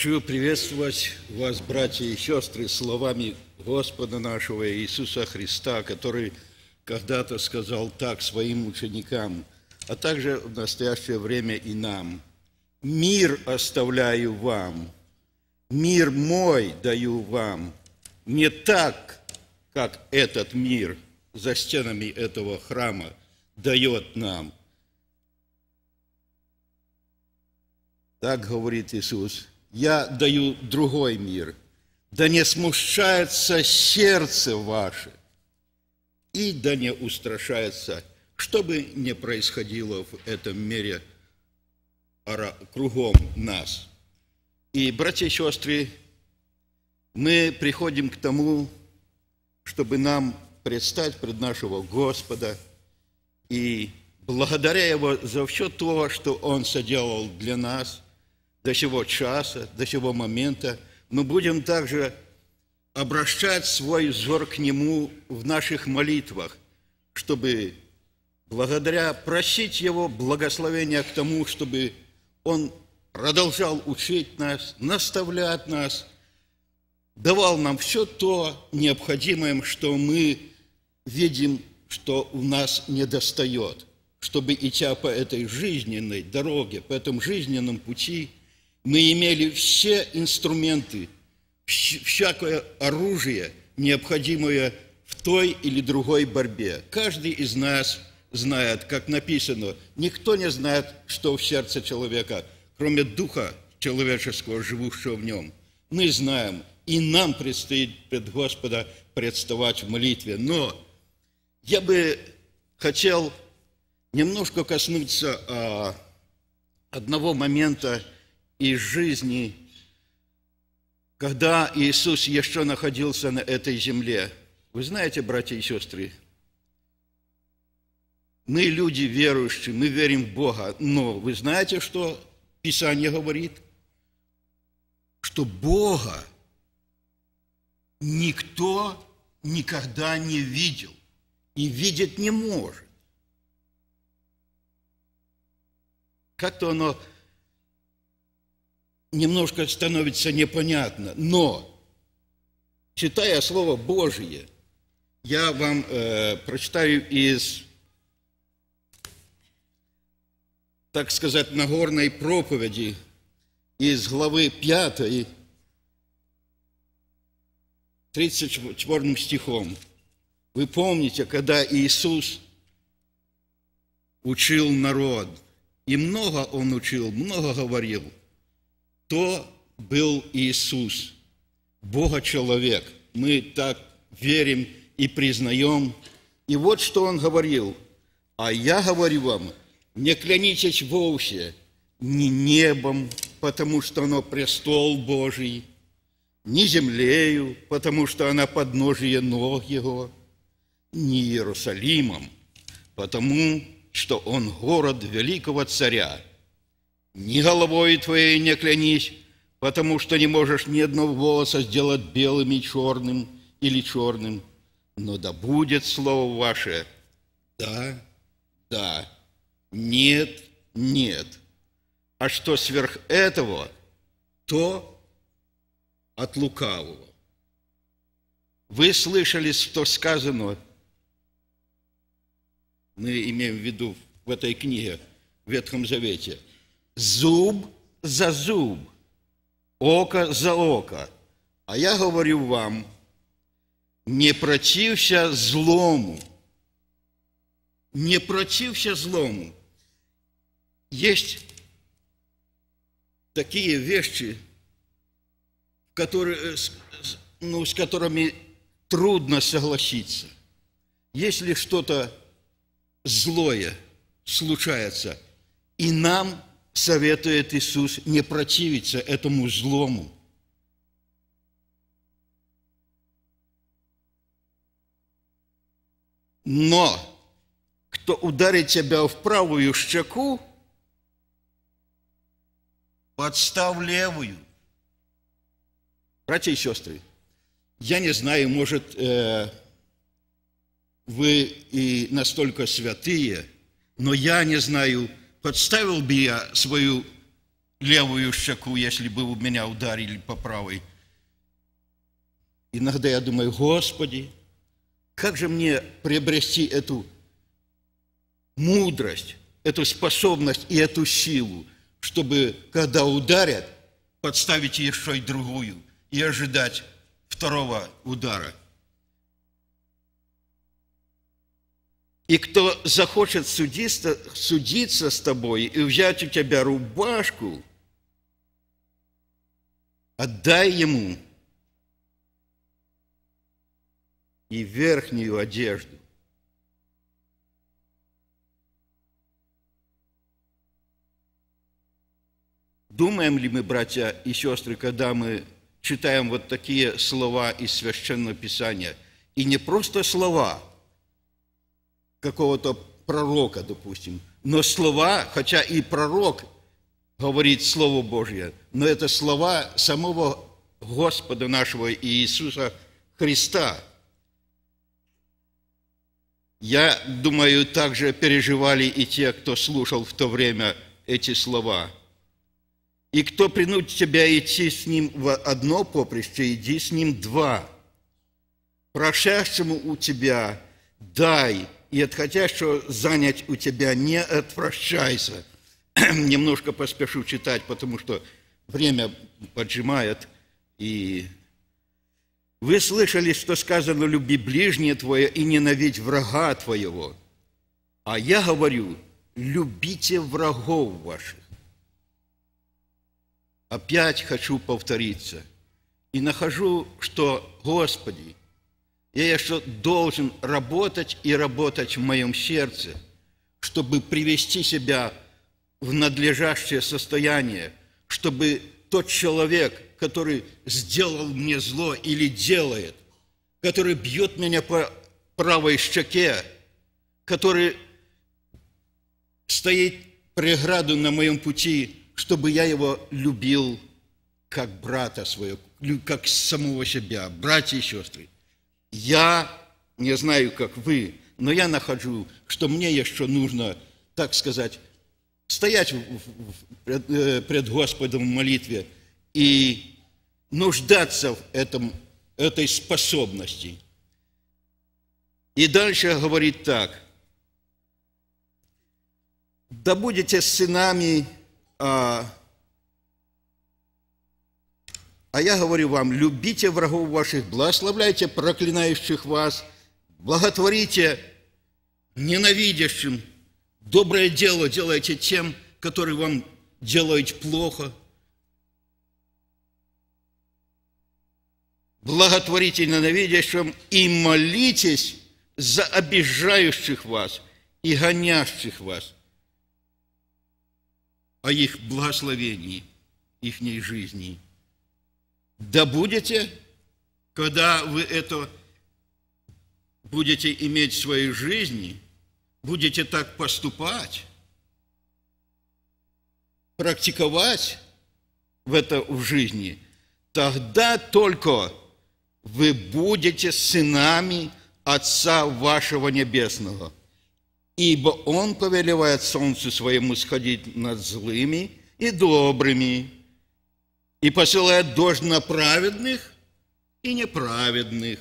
Хочу приветствовать вас, братья и сестры, словами Господа нашего Иисуса Христа, который когда-то сказал так своим ученикам, а также в настоящее время и нам. «Мир оставляю вам, мир мой даю вам, не так, как этот мир за стенами этого храма дает нам». Так говорит Иисус – я даю другой мир. Да не смущается сердце ваше, и да не устрашается, что бы ни происходило в этом мире кругом нас. И, братья и сестры, мы приходим к тому, чтобы нам предстать пред нашего Господа и благодаря Его за все то, что Он соделал для нас – до сего часа, до сего момента, мы будем также обращать свой взор к Нему в наших молитвах, чтобы благодаря просить Его благословения к тому, чтобы Он продолжал учить нас, наставлять нас, давал нам все то необходимое, что мы видим, что у нас недостает, чтобы идя по этой жизненной дороге, по этому жизненному пути – мы имели все инструменты, всякое оружие, необходимое в той или другой борьбе. Каждый из нас знает, как написано, никто не знает, что в сердце человека, кроме духа человеческого, живущего в нем. Мы знаем, и нам предстоит пред Господа представать в молитве. Но я бы хотел немножко коснуться а, одного момента, из жизни, когда Иисус еще находился на этой земле. Вы знаете, братья и сестры, мы люди верующие, мы верим в Бога, но вы знаете, что Писание говорит? Что Бога никто никогда не видел и видеть не может. Как-то оно немножко становится непонятно. Но, читая Слово Божие, я вам э, прочитаю из, так сказать, Нагорной проповеди, из главы 5, 34 стихом. Вы помните, когда Иисус учил народ, и много Он учил, много говорил – кто был Иисус, Бога-человек. Мы так верим и признаем. И вот что он говорил. А я говорю вам, не клянитесь вовсе ни небом, потому что оно престол Божий, ни землею, потому что она подножие ног его, ни Иерусалимом, потому что он город великого царя – ни головой твоей не клянись, потому что не можешь ни одного волоса сделать белым и черным или черным, но да будет слово ваше «да», «да», «нет», «нет». А что сверх этого, то от лукавого. Вы слышали, что сказано, мы имеем в виду в этой книге, в Ветхом Завете – зуб за зуб, око за око. А я говорю вам, не протився злому. Не протився злому. Есть такие вещи, которые, э, ну, с которыми трудно согласиться. Если что-то злое случается, и нам советует Иисус не противиться этому злому. Но кто ударит тебя в правую щеку, подстав левую. Братья и сестры, я не знаю, может, э, вы и настолько святые, но я не знаю, подставил бы я свою левую щеку, если бы у меня ударили по правой. Иногда я думаю, Господи, как же мне приобрести эту мудрость, эту способность и эту силу, чтобы, когда ударят, подставить еще и другую и ожидать второго удара. И кто захочет судиться, судиться с тобой и взять у тебя рубашку, отдай ему и верхнюю одежду. Думаем ли мы, братья и сестры, когда мы читаем вот такие слова из Священного Писания, и не просто слова – какого-то пророка, допустим. Но слова, хотя и пророк говорит Слово Божье, но это слова самого Господа нашего Иисуса Христа. Я думаю, также переживали и те, кто слушал в то время эти слова. И кто принудит тебя идти с ним в одно поприще, иди с ним два. Прошедшему у тебя дай – и отходящего занять у тебя не отвращайся. Немножко поспешу читать, потому что время поджимает. И вы слышали, что сказано «люби ближнее твое и ненавидь врага твоего». А я говорю, любите врагов ваших. Опять хочу повториться. И нахожу, что, Господи, я еще должен работать и работать в моем сердце, чтобы привести себя в надлежащее состояние, чтобы тот человек, который сделал мне зло или делает, который бьет меня по правой щеке, который стоит преграду на моем пути, чтобы я его любил как брата своего, как самого себя, братья и сестры. Я не знаю, как вы, но я нахожу, что мне еще нужно, так сказать, стоять пред, э, пред Господом в молитве и нуждаться в этом, этой способности. И дальше говорит так. «Да будете сынами а, а я говорю вам, любите врагов ваших, благословляйте проклинающих вас, благотворите ненавидящим, доброе дело делайте тем, которые вам делают плохо. Благотворите ненавидящим и молитесь за обижающих вас и гонящих вас о их благословении, их жизни. Да будете, когда вы это будете иметь в своей жизни, будете так поступать, практиковать в это в жизни, тогда только вы будете сынами Отца вашего Небесного. Ибо Он повелевает солнцу своему сходить над злыми и добрыми, и посылает дождь на праведных и неправедных.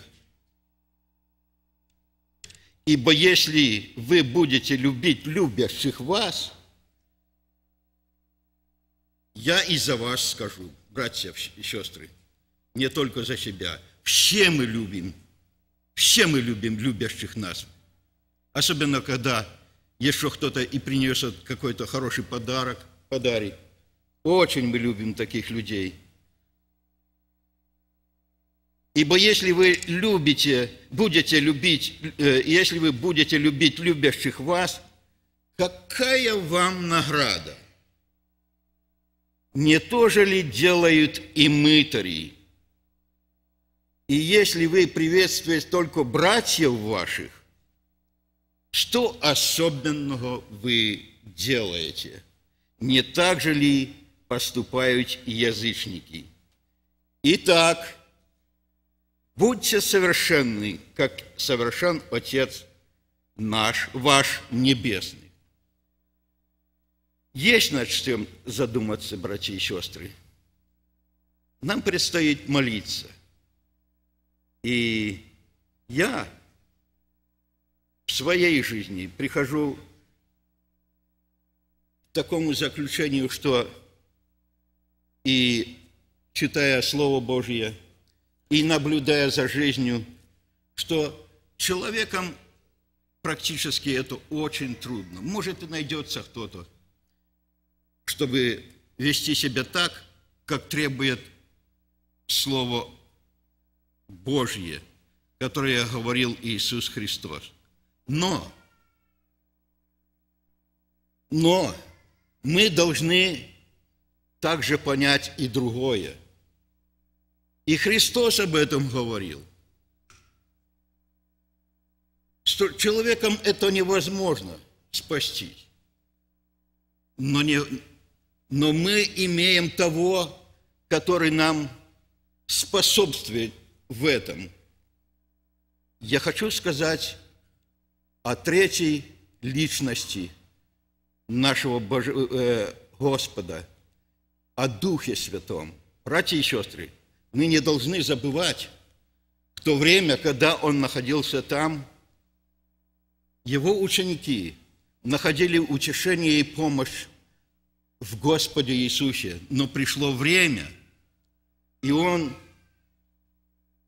Ибо если вы будете любить любящих вас, я и за вас скажу, братья и сестры, не только за себя. Все мы любим, все мы любим любящих нас. Особенно, когда еще кто-то и принесет какой-то хороший подарок, подарит. Очень мы любим таких людей. Ибо если вы любите, будете любить, э, если вы будете любить любящих вас, какая вам награда? Не то же ли делают и мытари? И если вы приветствуете только братьев ваших, что особенного вы делаете? Не так же ли поступают язычники. Итак, будьте совершенны, как совершен Отец наш, ваш Небесный. Есть над чем задуматься, братья и сестры. Нам предстоит молиться. И я в своей жизни прихожу к такому заключению, что и читая Слово Божье, и наблюдая за жизнью, что человеком практически это очень трудно. Может, и найдется кто-то, чтобы вести себя так, как требует Слово Божье, которое говорил Иисус Христос. Но, но мы должны также понять и другое. И Христос об этом говорил. что человеком это невозможно спасти. Но, не, но мы имеем того, который нам способствует в этом. Я хочу сказать о третьей личности нашего Боже, э, Господа – о Духе Святом. Братья и сестры, мы не должны забывать, в то время, когда он находился там, его ученики находили утешение и помощь в Господе Иисусе, но пришло время, и он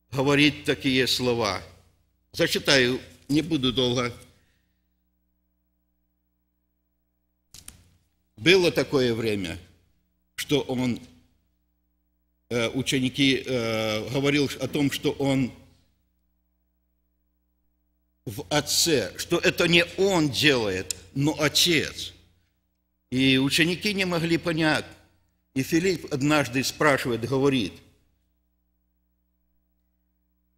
говорит такие слова. Зачитаю, не буду долго. Было такое время – что он, э, ученики, э, говорил о том, что он в Отце, что это не Он делает, но Отец. И ученики не могли понять. И Филипп однажды спрашивает, говорит,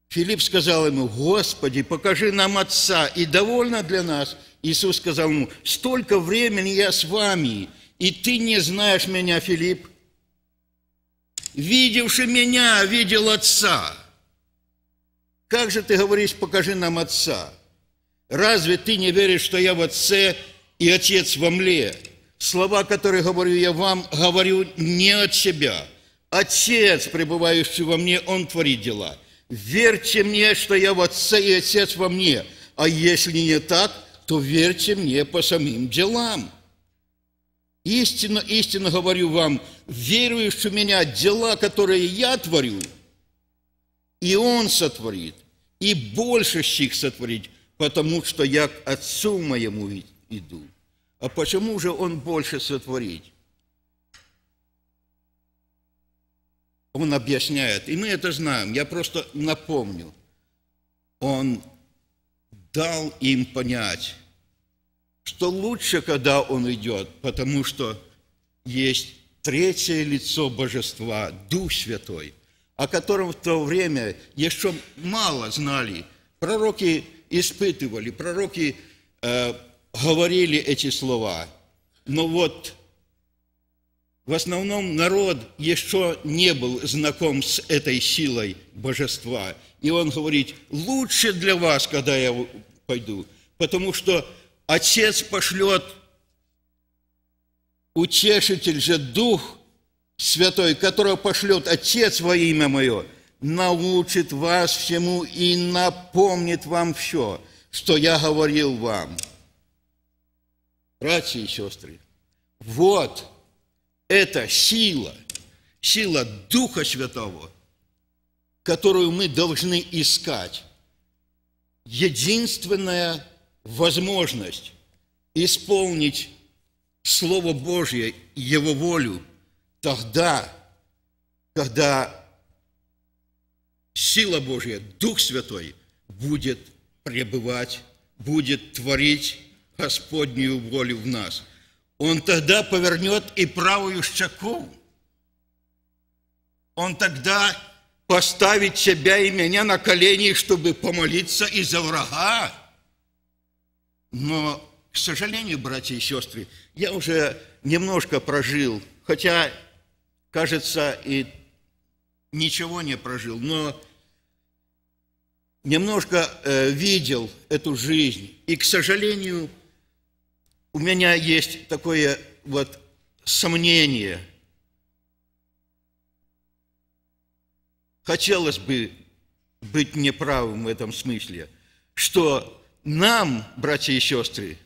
Филипп сказал ему, Господи, покажи нам Отца, и довольно для нас. Иисус сказал ему, столько времени я с вами, и ты не знаешь меня, Филипп. Видевший меня, видел Отца. Как же ты говоришь, покажи нам Отца? Разве ты не веришь, что я в Отце и Отец во мне? Слова, которые говорю я вам, говорю не от себя. Отец, пребывающий во мне, Он творит дела. Верьте мне, что я в Отце и Отец во мне. А если не так, то верьте мне по самим делам. Истинно, истинно говорю вам, веруешь в меня, дела, которые я творю, и он сотворит, и больше сих сотворит, потому что я к отцу моему иду. А почему же он больше сотворит? Он объясняет, и мы это знаем, я просто напомню. Он дал им понять, что лучше, когда он идет, потому что есть третье лицо божества, Дух Святой, о котором в то время еще мало знали. Пророки испытывали, пророки э, говорили эти слова. Но вот в основном народ еще не был знаком с этой силой божества. И он говорит, лучше для вас, когда я пойду, потому что Отец пошлет утешитель же Дух Святой, которого пошлет Отец во имя Мое, научит вас всему и напомнит вам все, что я говорил вам. Братья и сестры, вот это сила, сила Духа Святого, которую мы должны искать. Единственная возможность исполнить Слово Божье, и Его волю, тогда, когда сила Божья, Дух Святой будет пребывать, будет творить Господнюю волю в нас. Он тогда повернет и правую щеку. Он тогда поставит себя и меня на колени, чтобы помолиться из за врага но, к сожалению, братья и сестры, я уже немножко прожил, хотя, кажется, и ничего не прожил, но немножко э, видел эту жизнь. И, к сожалению, у меня есть такое вот сомнение. Хотелось бы быть неправым в этом смысле, что нам, братья и сестры,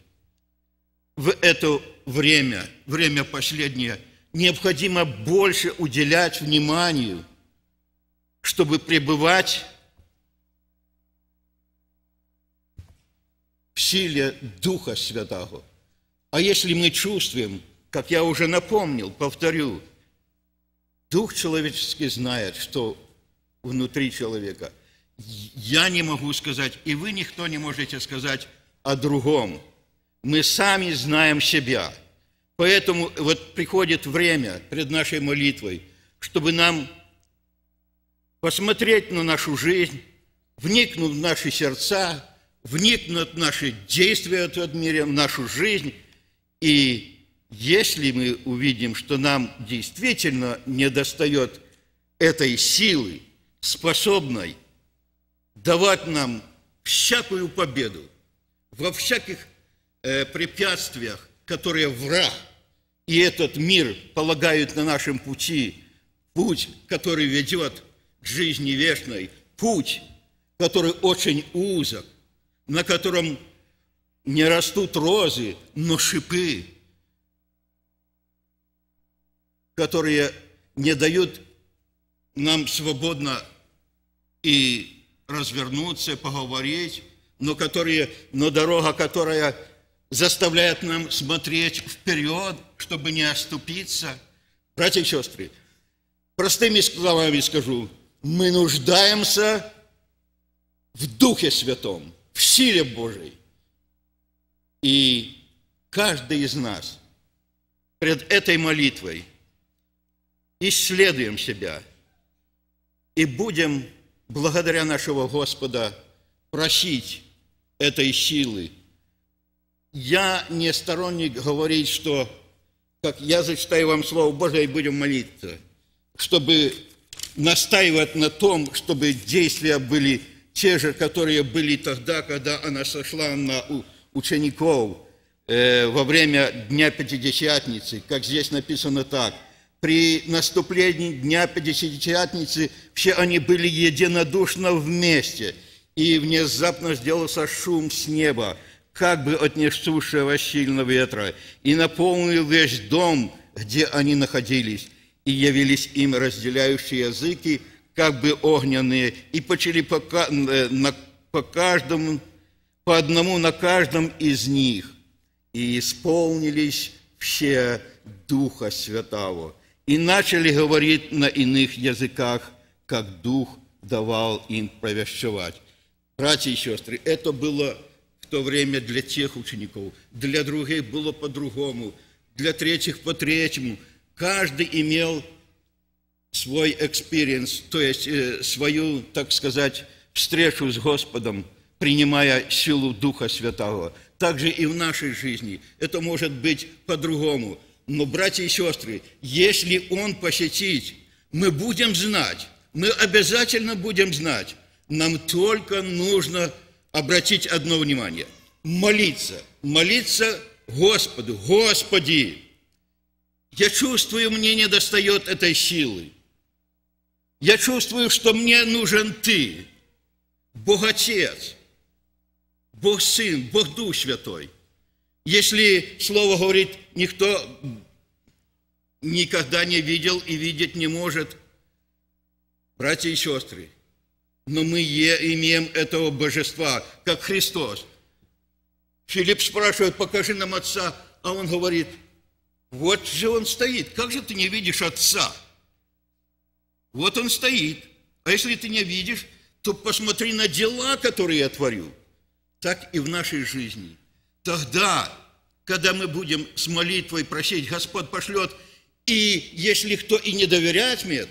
в это время, время последнее, необходимо больше уделять вниманию, чтобы пребывать в силе Духа Святого. А если мы чувствуем, как я уже напомнил, повторю, Дух человеческий знает, что внутри человека – я не могу сказать, и вы никто не можете сказать о другом. Мы сами знаем себя. Поэтому вот приходит время перед нашей молитвой, чтобы нам посмотреть на нашу жизнь, вникнуть в наши сердца, вникнуть в наши действия в этом мире, в нашу жизнь. И если мы увидим, что нам действительно недостает этой силы, способной – давать нам всякую победу во всяких э, препятствиях, которые враг и этот мир полагают на нашем пути, путь, который ведет к жизни вечной, путь, который очень узок, на котором не растут розы, но шипы, которые не дают нам свободно и развернуться, поговорить, но, которые, но дорога, которая заставляет нам смотреть вперед, чтобы не оступиться. Братья и сестры, простыми словами скажу, мы нуждаемся в Духе Святом, в силе Божьей. И каждый из нас перед этой молитвой исследуем себя и будем благодаря нашего Господа просить этой силы. Я не сторонник говорить, что, как я зачитаю вам Слово Божие и будем молиться, чтобы настаивать на том, чтобы действия были те же, которые были тогда, когда она сошла на учеников э, во время Дня Пятидесятницы, как здесь написано так – при наступлении Дня Пятидесятницы все они были единодушно вместе, и внезапно сделался шум с неба, как бы от несущего сильного ветра, и наполнил весь дом, где они находились, и явились им разделяющие языки, как бы огненные, и почили по, э, на, по каждому, по одному на каждом из них, и исполнились все Духа Святого, и начали говорить на иных языках, как Дух давал им провещевать. Братья и сестры, это было в то время для тех учеников, для других было по-другому, для третьих по-третьему. Каждый имел свой экспириенс, то есть э, свою, так сказать, встречу с Господом, принимая силу Духа Святого. Так же и в нашей жизни это может быть по-другому – но, братья и сестры, если Он посетит, мы будем знать, мы обязательно будем знать, нам только нужно обратить одно внимание. Молиться, молиться Господу, Господи, я чувствую, мне не достает этой силы. Я чувствую, что мне нужен Ты, Бог Отец, Бог Сын, Бог Дух Святой – если слово говорит, никто никогда не видел и видеть не может, братья и сестры, но мы е имеем этого божества, как Христос. Филипп спрашивает, покажи нам Отца, а он говорит, вот же он стоит, как же ты не видишь Отца? Вот он стоит, а если ты не видишь, то посмотри на дела, которые я творю. Так и в нашей жизни – тогда, когда мы будем с молитвой просить, Господь пошлет, и если кто и не доверяет мне,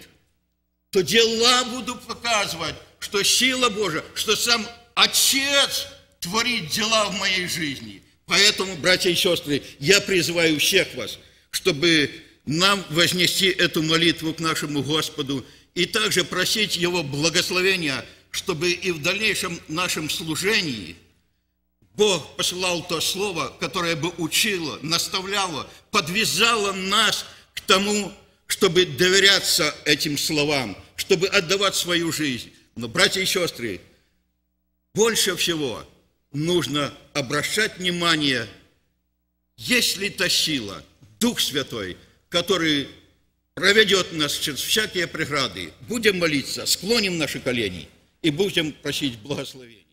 то дела буду показывать, что сила Божия, что сам Отец творит дела в моей жизни. Поэтому, братья и сестры, я призываю всех вас, чтобы нам вознести эту молитву к нашему Господу и также просить Его благословения, чтобы и в дальнейшем нашем служении – Бог посылал то слово, которое бы учило, наставляло, подвязало нас к тому, чтобы доверяться этим словам, чтобы отдавать свою жизнь. Но, братья и сестры, больше всего нужно обращать внимание, есть ли та сила, Дух Святой, который проведет нас через всякие преграды. Будем молиться, склоним наши колени и будем просить благословения.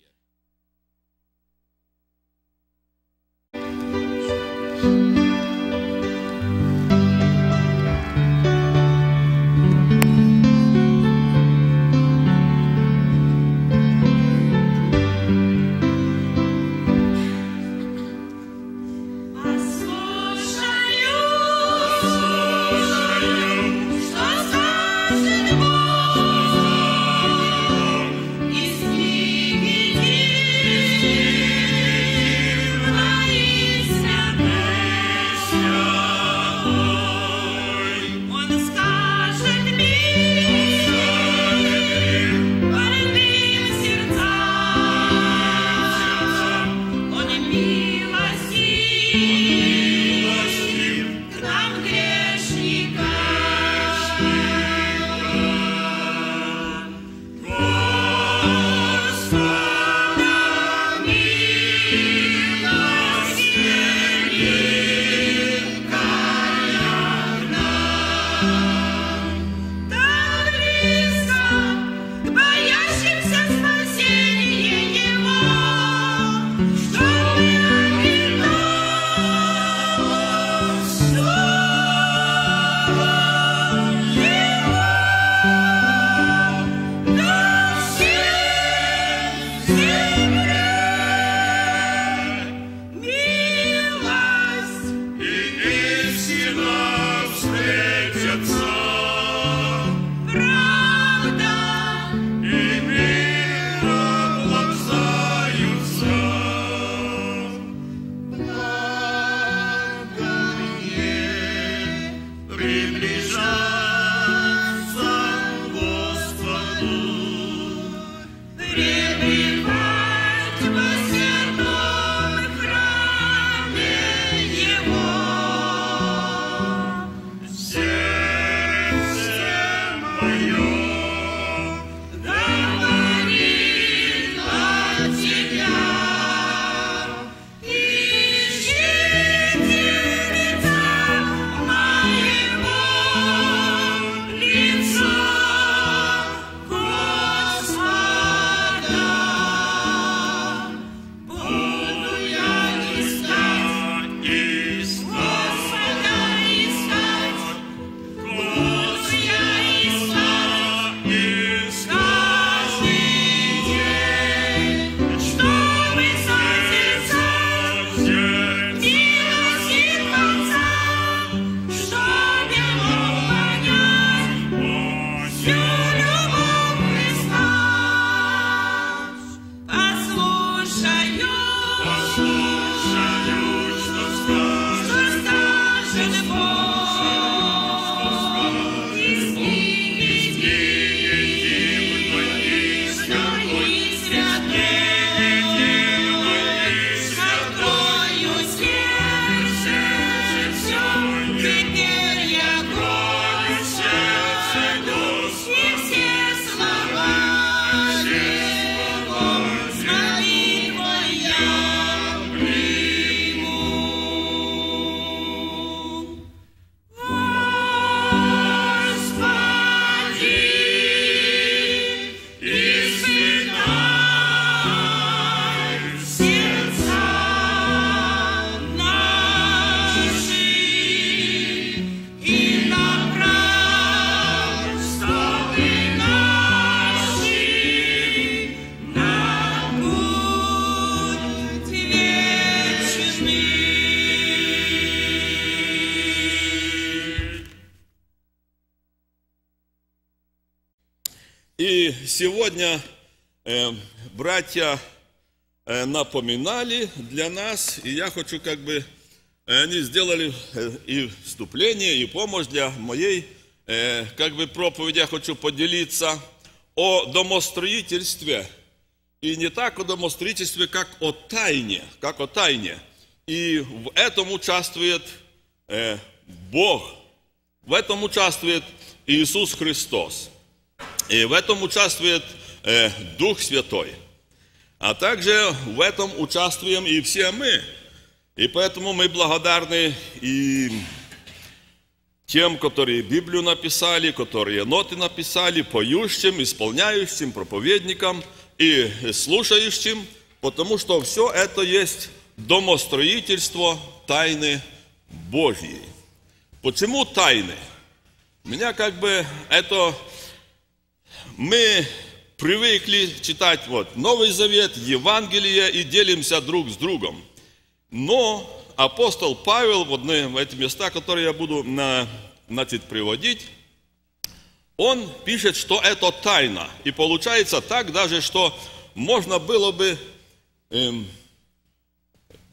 сегодня э, братья э, напоминали для нас, и я хочу как бы, э, они сделали э, и вступление, и помощь для моей э, как бы проповеди, я хочу поделиться о домостроительстве. И не так о домостроительстве, как о тайне, как о тайне. И в этом участвует э, Бог, в этом участвует Иисус Христос. И в этом участвует э, Дух Святой. А также в этом участвуем и все мы. И поэтому мы благодарны и тем, которые Библию написали, которые ноты написали, поющим, исполняющим, проповедникам и слушающим, потому что все это есть домостроительство тайны Божьей. Почему тайны? Меня как бы это мы привыкли читать вот Новый Завет, Евангелие и делимся друг с другом. Но апостол Павел, вот в эти места, которые я буду на, значит, приводить, он пишет, что это тайна. И получается так даже, что можно было бы, эм,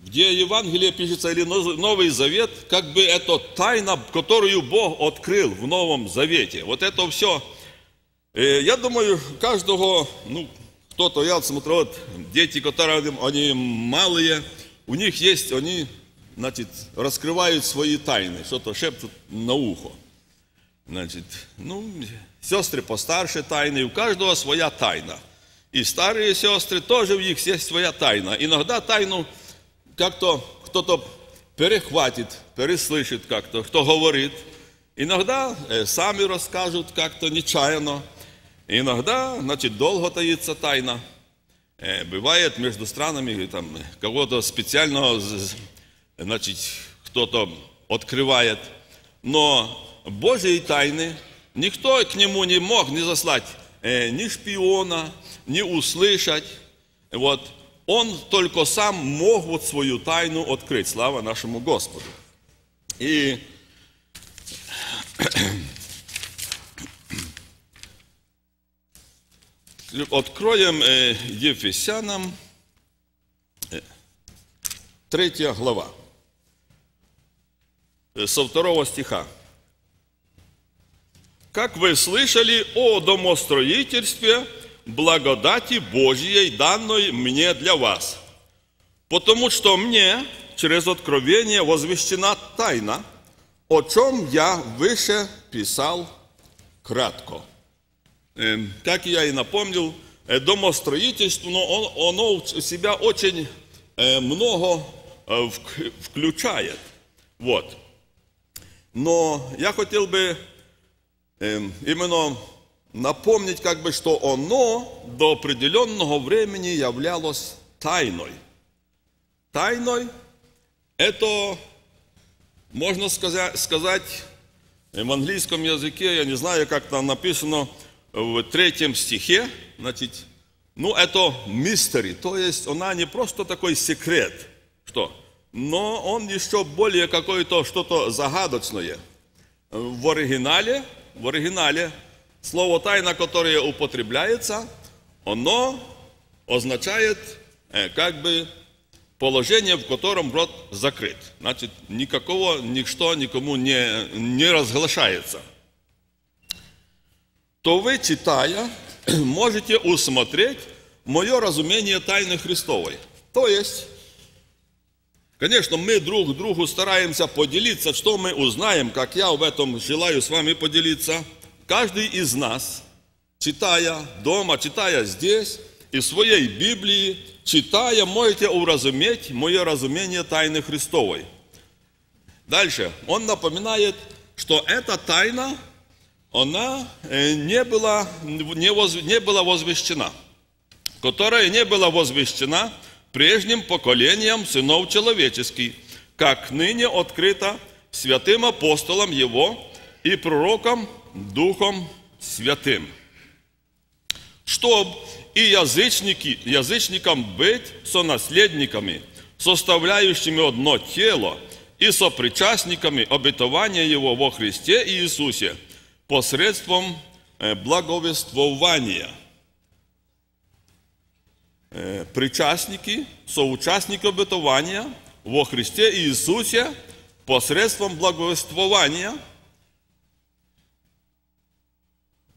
где Евангелие пишется или Новый Завет, как бы это тайна, которую Бог открыл в Новом Завете. Вот это все Е, я думаю, каждого, ну, кто-то, я смотрю, вот дети, которые, они малые, у них есть, они, значит, раскрывают свои тайны, что-то шепчут на ухо. Значит, ну, сестры постарше тайны, у каждого своя тайна. И старые сестры тоже у них есть своя тайна. Иногда тайну как-то кто-то перехватит, переслышит как-то, кто говорит. Иногда э, сами расскажут как-то нечаянно. Иногда, значит, долго таится тайна. Э, бывает между странами, там, кого-то специально, значит, кто-то открывает. Но Божьи тайны, никто к нему не мог не заслать э, ни шпиона, ни услышать. Вот. Он только сам мог вот свою тайну открыть. Слава нашему Господу. И Откроем э, Ефесянам 3 э, глава, э, со второго стиха. Как вы слышали о домостроительстве благодати Божьей, данной мне для вас, потому что мне через откровение возвещена тайна, о чем я выше писал кратко. Эм, как я и напомнил, э, домостроительство, но оно в себя очень э, много э, включает. Вот. Но я хотел бы эм, именно напомнить, как бы, что оно до определенного времени являлось тайной. Тайной – это, можно сказать в английском языке, я не знаю, как там написано – в третьем стихе, значит, ну это мистери, то есть она не просто такой секрет, что, но он еще более какое-то что-то загадочное. В оригинале, в оригинале слово тайна, которое употребляется, оно означает э, как бы положение, в котором рот закрыт. Значит, никакого, ничто никому не, не разглашается то вы, читая, можете усмотреть мое разумение тайны Христовой. То есть, конечно, мы друг другу стараемся поделиться, что мы узнаем, как я в этом желаю с вами поделиться. Каждый из нас, читая дома, читая здесь, и в своей Библии, читая, можете уразуметь мое разумение тайны Христовой. Дальше, он напоминает, что эта тайна – она э, не была, не, воз, не была возвещена, которая не была возвещена прежним поколением сынов человеческих, как ныне открыто святым апостолом его и пророком Духом Святым. Чтоб и язычники, язычникам быть сонаследниками, составляющими одно тело, и сопричастниками обетования его во Христе Иисусе – посредством е, благовествования. Е, причастники, соучастники обетования во Христе Иисусе посредством благовествования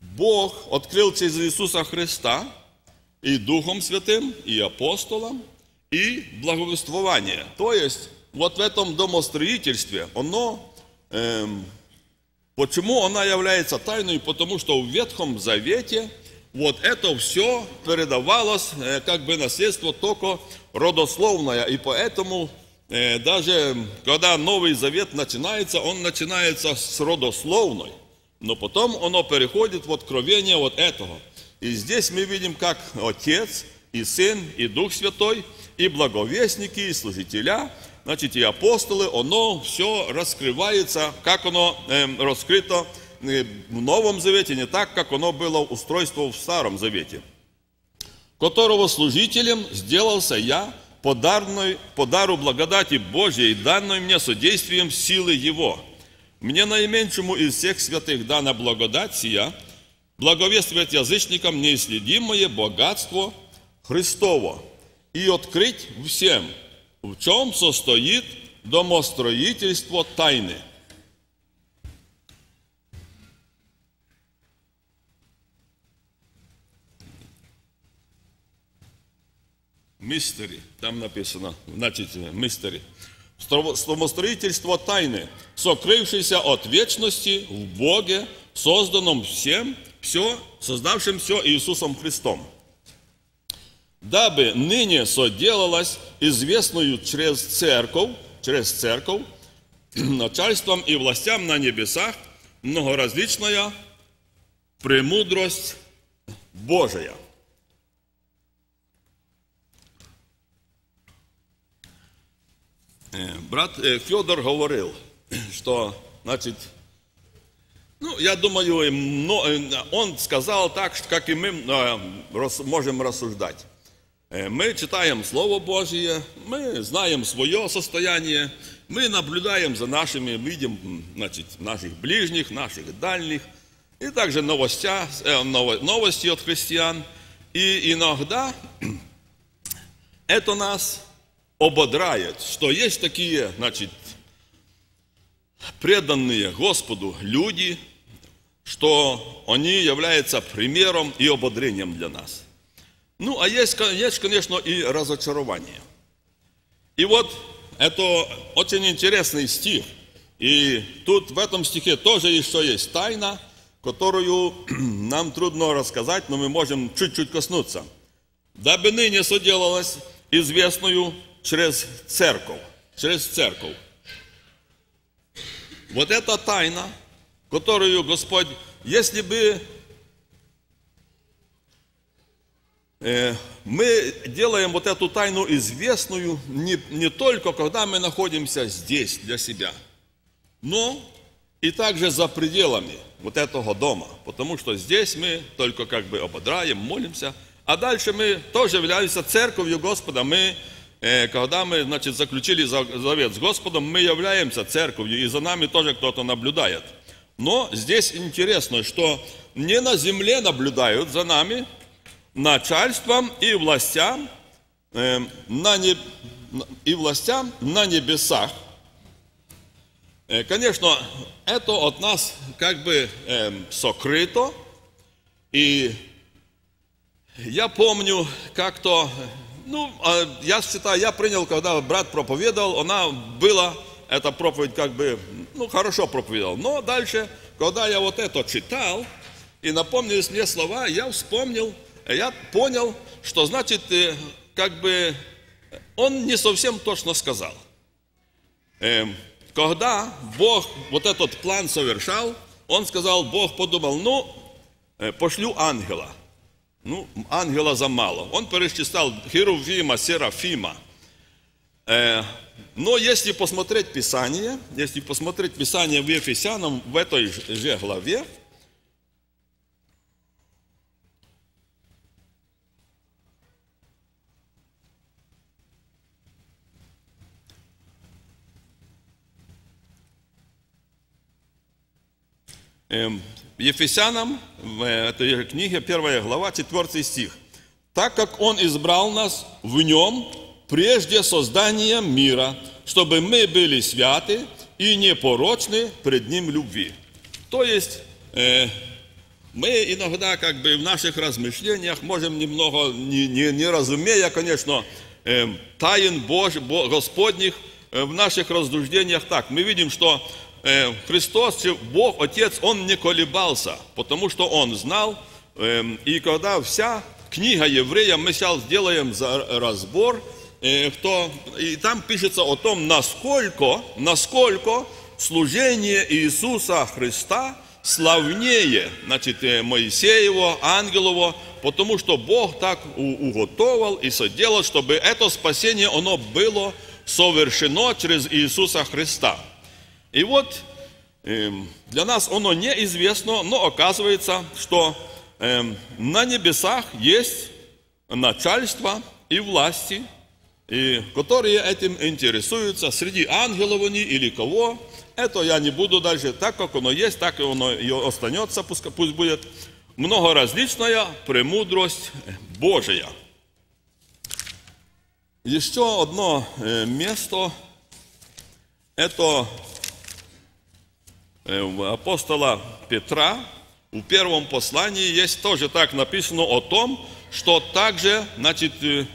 Бог открыл через Иисуса Христа и Духом Святым, и апостолом, и благовествование. То есть вот в этом домостроительстве оно эм, Почему она является тайной? Потому что в Ветхом Завете вот это все передавалось э, как бы наследство только родословное. И поэтому э, даже когда Новый Завет начинается, он начинается с родословной. Но потом оно переходит в откровение вот этого. И здесь мы видим, как Отец и Сын и Дух Святой и благовестники и служителя – Значит, и апостолы, оно все розкривається, як воно раскрыто в Новом Завете, не так, как оно было устройство в Старом Завете, которого служителем сделался я по, дарной, по дару благодати Божьей, данной мне содействием силы Его. Мне наименьшему из всех святых дана благодать сия, благовествовать язычникам неисследимое богатство Христово и открыть всем – в чем состоит домостроительство тайны. Мистери, там написано, значит, мистери. Домостроительство тайны, сокрывшееся от вечности в Боге, созданном всем, все, создавшим все Иисусом Христом дабы ныне соделалось известную через церковь, через церковь, начальством и властям на небесах многоразличная премудрость Божия. Э, брат э, Федор говорил, что, значит, ну, я думаю, э, он сказал так, как и мы можем рассуждать. Мы читаем Слово Божье, мы знаем свое состояние, мы наблюдаем за нашими, видим значит, наших ближних, наших дальних, и также новостя, э, новости от христиан. И иногда это нас ободрает, что есть такие, значит, преданные Господу люди, что они являются примером и ободрением для нас. Ну, а есть, есть, конечно, и разочарование. И вот это очень интересный стих. И тут в этом стихе тоже еще есть тайна, которую нам трудно рассказать, но мы можем чуть-чуть коснуться. Дабы ныне соделалось известную через церковь. Через церковь. Вот эта тайна, которую Господь, если бы Э, мы делаем вот эту тайну известную не, не только, когда мы находимся здесь для себя, но и также за пределами вот этого дома, потому что здесь мы только как бы ободраем, молимся, а дальше мы тоже являемся церковью Господа, мы э, когда мы, значит, заключили завет с Господом, мы являемся церковью, и за нами тоже кто-то наблюдает. Но здесь интересно, что не на земле наблюдают за нами, начальствам и властям, э, на не, и властям на небесах. Э, конечно, это от нас как бы э, сокрыто. И я помню как-то, ну, а я считаю, я принял, когда брат проповедовал, она была, эта проповедь как бы, ну, хорошо проповедовал. Но дальше, когда я вот это читал, и напомнились мне слова, я вспомнил, я понял, что значит, э, как бы он не совсем точно сказал. Эм, когда Бог вот этот план совершал, он сказал, Бог подумал, ну, э, пошлю ангела. Ну, ангела замало. Он перечислял Херувима, Серафима. Э, но если посмотреть Писание, если посмотреть Писание в Ефесянам, в этой же главе, Эм, Ефесянам, в этой книге, первая глава, 4 стих. «Так как Он избрал нас в Нем прежде создания мира, чтобы мы были святы и непорочны пред Ним любви». То есть, э, мы иногда как бы в наших размышлениях можем немного, не, не, не разумея, конечно, э, тайн Бож, Господних, э, в наших рассуждениях так, мы видим, что Э, Христос, Бог, Отец, Он не колебался, потому что Он знал, эм, и когда вся книга евреям, мы сейчас сделаем разбор, э, кто, и там пишется о том, насколько, насколько служение Иисуса Христа славнее, значит, э, Моисеева, ангелова, потому что Бог так уготовал и соделал, чтобы это спасение, оно было совершено через Иисуса Христа. И вот эм, для нас оно неизвестно, но оказывается, что эм, на небесах есть начальство и власти, и которые этим интересуются, среди ангелов они или кого, это я не буду даже так как оно есть, так и оно и останется, пусть, пусть будет многоразличная премудрость Божия. Еще одно э, место, это Э, апостола Петра, в первом послании есть тоже так написано о том, что также, значит, э,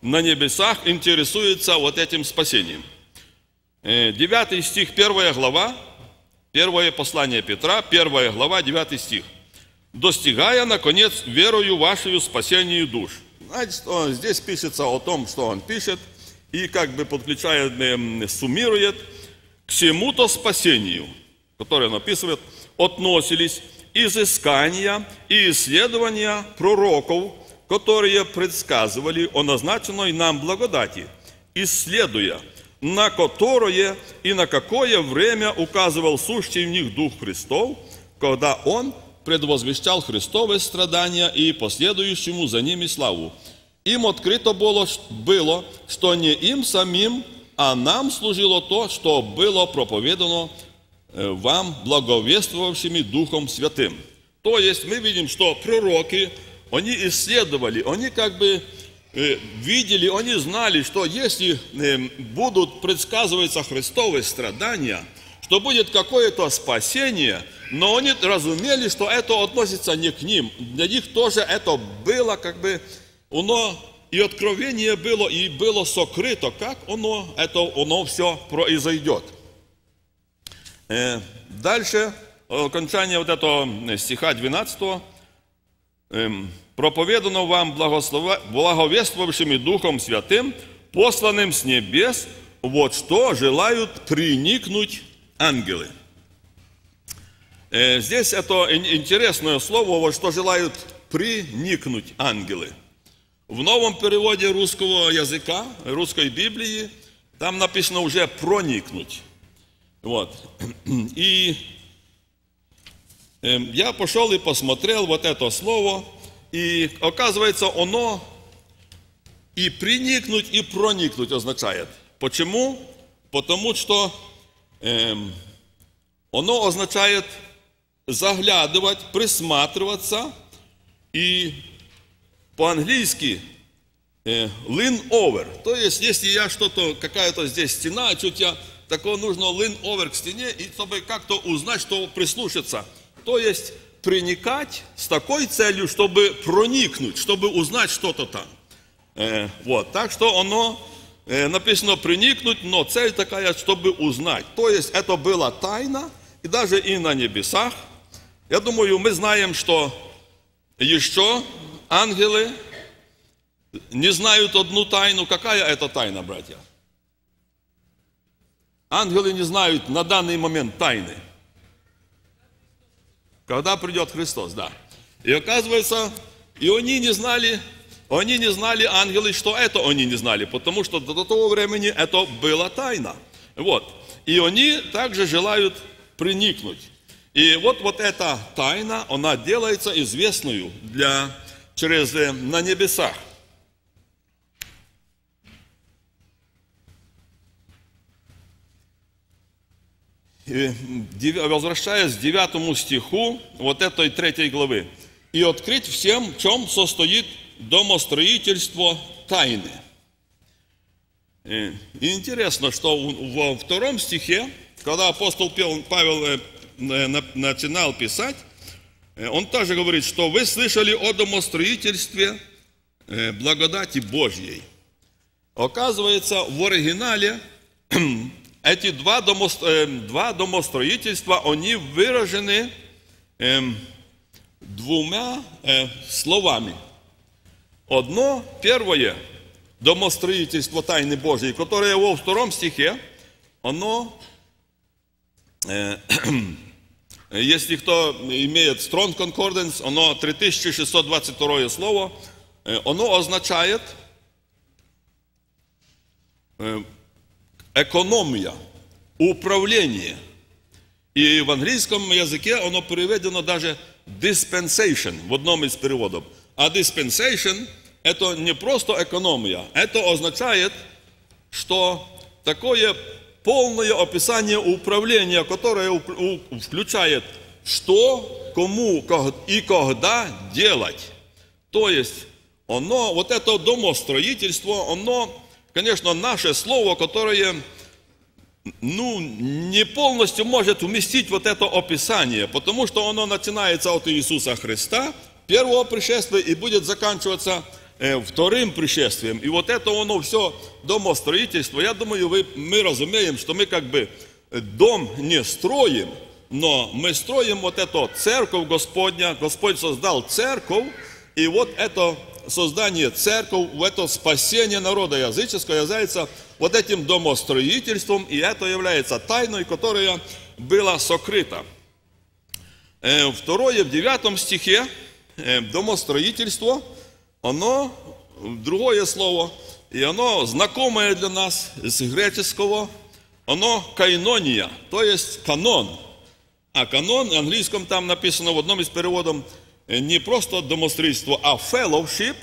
на небесах интересуется вот этим спасением. 9 э, стих, 1 глава, первое послание Петра, 1 глава, 9 стих. «Достигая, наконец, верою вашею спасению душ». Значит, он здесь пишется о том, что он пишет, и как бы подключает, эм, суммирует, «к всему-то спасению» которые он описывает, относились изыскания и исследования пророков, которые предсказывали о назначенной нам благодати, исследуя, на которое и на какое время указывал сущий в них Дух Христов, когда Он предвозвещал Христовые страдания и последующему за ними славу. Им открыто было, было, что не им самим, а нам служило то, что было проповедано Э, вам, благовествовавшими Духом Святым. То есть мы видим, что пророки, они исследовали, они как бы э, видели, они знали, что если э, будут предсказываться христовые страдания, что будет какое-то спасение, но они разумели, что это относится не к ним. Для них тоже это было как бы, оно и откровение было, и было сокрыто, как оно, это оно все произойдет. Е, дальше, окончание вот этого е, стиха 12 ем, проповедано вам благослов... благовествовавшими Духом Святым, посланным с небес, вот что желают приникнуть ангелы. Е, здесь это интересное слово, вот что желают приникнуть ангелы. В новом переводе русского языка, русской Библии, там написано уже проникнуть. Вот. И эм, я пошел и посмотрел вот это слово, и оказывается, оно и приникнуть, и проникнуть означает. Почему? Потому что эм, оно означает заглядывать, присматриваться, и по-английски э, lean over. То есть, если я что-то, какая-то здесь стена, чуть я такого нужно лин овер к стене, и чтобы как-то узнать, что прислушаться. То есть проникать с такой целью, чтобы проникнуть, чтобы узнать что-то там. Э, вот, так что оно э, написано проникнуть, но цель такая, чтобы узнать. То есть это была тайна, и даже и на небесах. Я думаю, мы знаем, что еще ангелы не знают одну тайну. Какая это тайна, братья? Ангелы не знают на данный момент тайны. Когда придет Христос, да. И оказывается, и они не знали, они не знали ангелы, что это они не знали, потому что до того времени это была тайна. Вот. И они также желают проникнуть. И вот, вот эта тайна, она делается известную для, через, э, на небесах. возвращаясь к 9 стиху вот этой 3 главы, «И открыть всем, в чем состоит домостроительство тайны». Э, интересно, что во втором стихе, когда апостол Павел э, начинал писать, э, он также говорит, что вы слышали о домостроительстве благодати Божьей. Оказывается, в оригинале эти два, домостро, э, два домостроительства, они выражены э, двумя э, словами. Одно, первое, домостроительство тайны Божьей, которое во втором стихе, оно, э, если кто имеет Strong Concordance, оно 3622 слово, э, оно означает э, экономия, управление. И в английском языке оно переведено даже dispensation в одном из переводов. А dispensation – это не просто экономия, это означает, что такое полное описание управления, которое включает что, кому и когда делать. То есть оно, вот это домостроительство, оно конечно, наше слово, которое ну, не полностью может уместить вот это описание, потому что оно начинается от Иисуса Христа, первого пришествия, и будет заканчиваться э, вторым пришествием. И вот это оно все домостроительство. Я думаю, вы, мы разумеем, что мы как бы э, дом не строим, но мы строим вот эту церковь Господня. Господь создал церковь, и вот это создание церкви, в это спасение народа языческого является вот этим домостроительством, и это является тайной, которая была сокрыта. Э, второе, в девятом стихе, э, домостроительство, оно, другое слово, и оно знакомое для нас из греческого, оно кайнония, то есть канон. А канон, в английском там написано в одном из переводов – Э, не просто домострительство, а fellowship,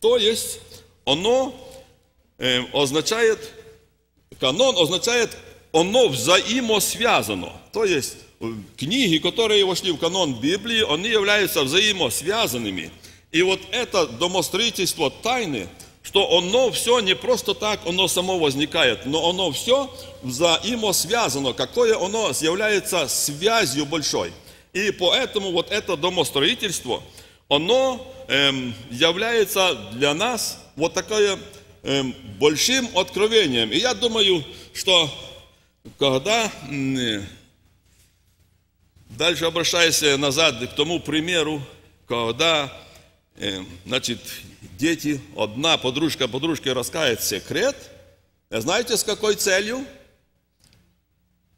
то есть оно э, означает, канон означает, оно взаимосвязано. То есть э, книги, которые вошли в канон Библии, они являются взаимосвязанными. И вот это домостроительство тайны, что оно все не просто так, оно само возникает, но оно все взаимосвязано, какое оно является связью большой – и поэтому вот это домостроительство, оно эм, является для нас вот такое эм, большим откровением. И я думаю, что когда... Э, дальше обращаясь назад к тому примеру, когда э, значит, дети, одна подружка подружке раскает секрет, знаете, с какой целью?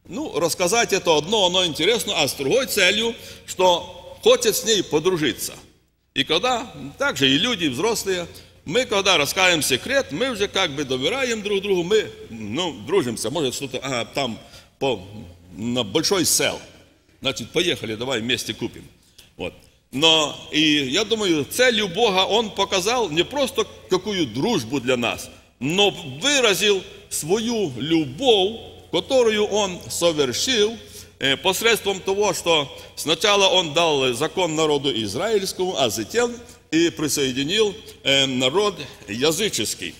Ну, рассказать это одно, оно интересно, а с другой целью, что хочет с ней подружиться. И когда, также и люди, и взрослые, мы когда рассказываем секрет, мы уже как бы доверяем друг другу, мы, ну, дружимся, может что-то, а, там, по, на большой сел. Значит, поехали, давай вместе купим. Вот. Но, и я думаю, целью Бога Он показал не просто какую дружбу для нас, но выразил свою любовь которую он совершил э, посредством того, что сначала он дал закон народу израильскому, а затем и присоединил э, народ языческий.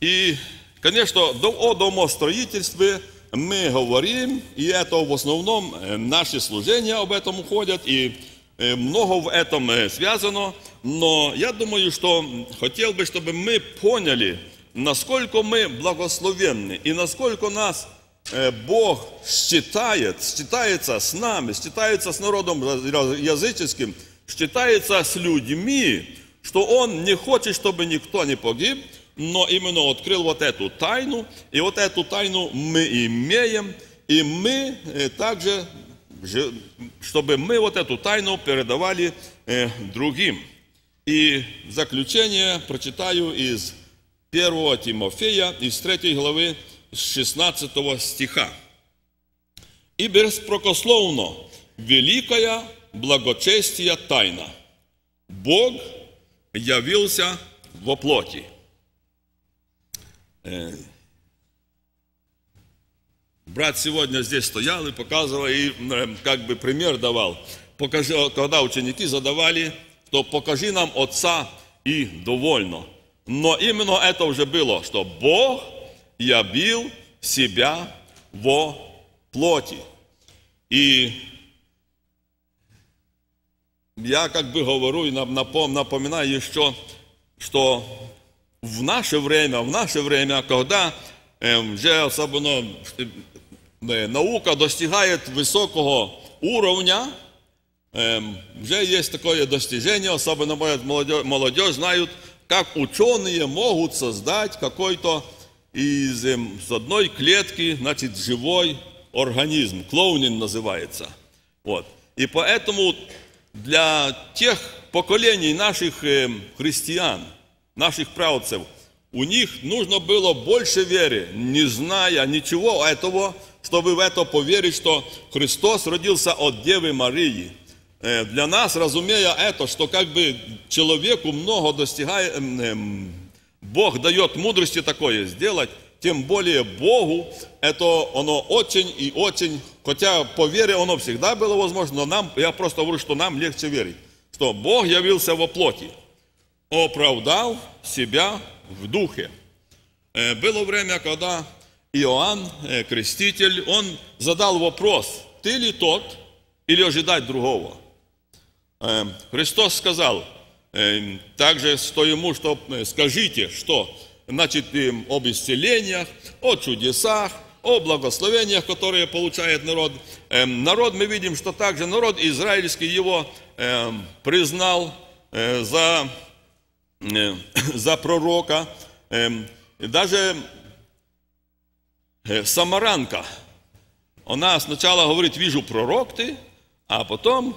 И, конечно, о домостроительстве мы говорим, и это в основном э, наши служения об этом уходят, и много в этом связано, но я думаю, что хотел бы, чтобы мы поняли, насколько мы благословенны и насколько нас э, Бог считает, считается с нами, считается с народом языческим, считается с людьми, что Он не хочет, чтобы никто не погиб, но именно открыл вот эту тайну, и вот эту тайну мы имеем, и мы э, также чтобы мы вот эту тайну передавали э, другим. И в заключение прочитаю из 1 Тимофея, из 3 главы, з 16 стиха. «И беспрекословно великая благочестия тайна. Бог явился во плоти». Э, Брат сегодня здесь стоял и показывал, и э, как бы пример давал. Покажи, когда ученики задавали, то покажи нам Отца и довольно. Но именно это уже было, что Бог явил себя во плоти. И я как бы говорю и напоминаю еще, что в наше время, в наше время, когда эм, э, особенно наука достигает высокого уровня, уже есть такое достижение, особенно молодежь, молодежь знают, как ученые могут создать какой-то из с одной клетки, значит, живой организм. Клоунин называется. Вот. И поэтому для тех поколений наших христиан, наших правцев, у них нужно было больше веры, не зная ничего этого, чтобы в это поверить, что Христос родился от Девы Марии. Для нас, разумея это, что как бы человеку много достигает, Бог дает мудрости такое сделать, тем более Богу это оно очень и очень, хотя по вере оно всегда было возможно, но нам, я просто говорю, что нам легче верить, что Бог явился во плоти, оправдал себя в духе. Было время, когда Иоанн, э, креститель, он задал вопрос, ты ли тот или ожидать другого? Э, Христос сказал, э, также что ему, что скажите, что значит об исцелениях, о чудесах, о благословениях, которые получает народ. Народ, мы видим, что также народ израильский его признал за, за пророка. Даже самаранка. Вона спочатку говорить, вижу пророк ти, а потім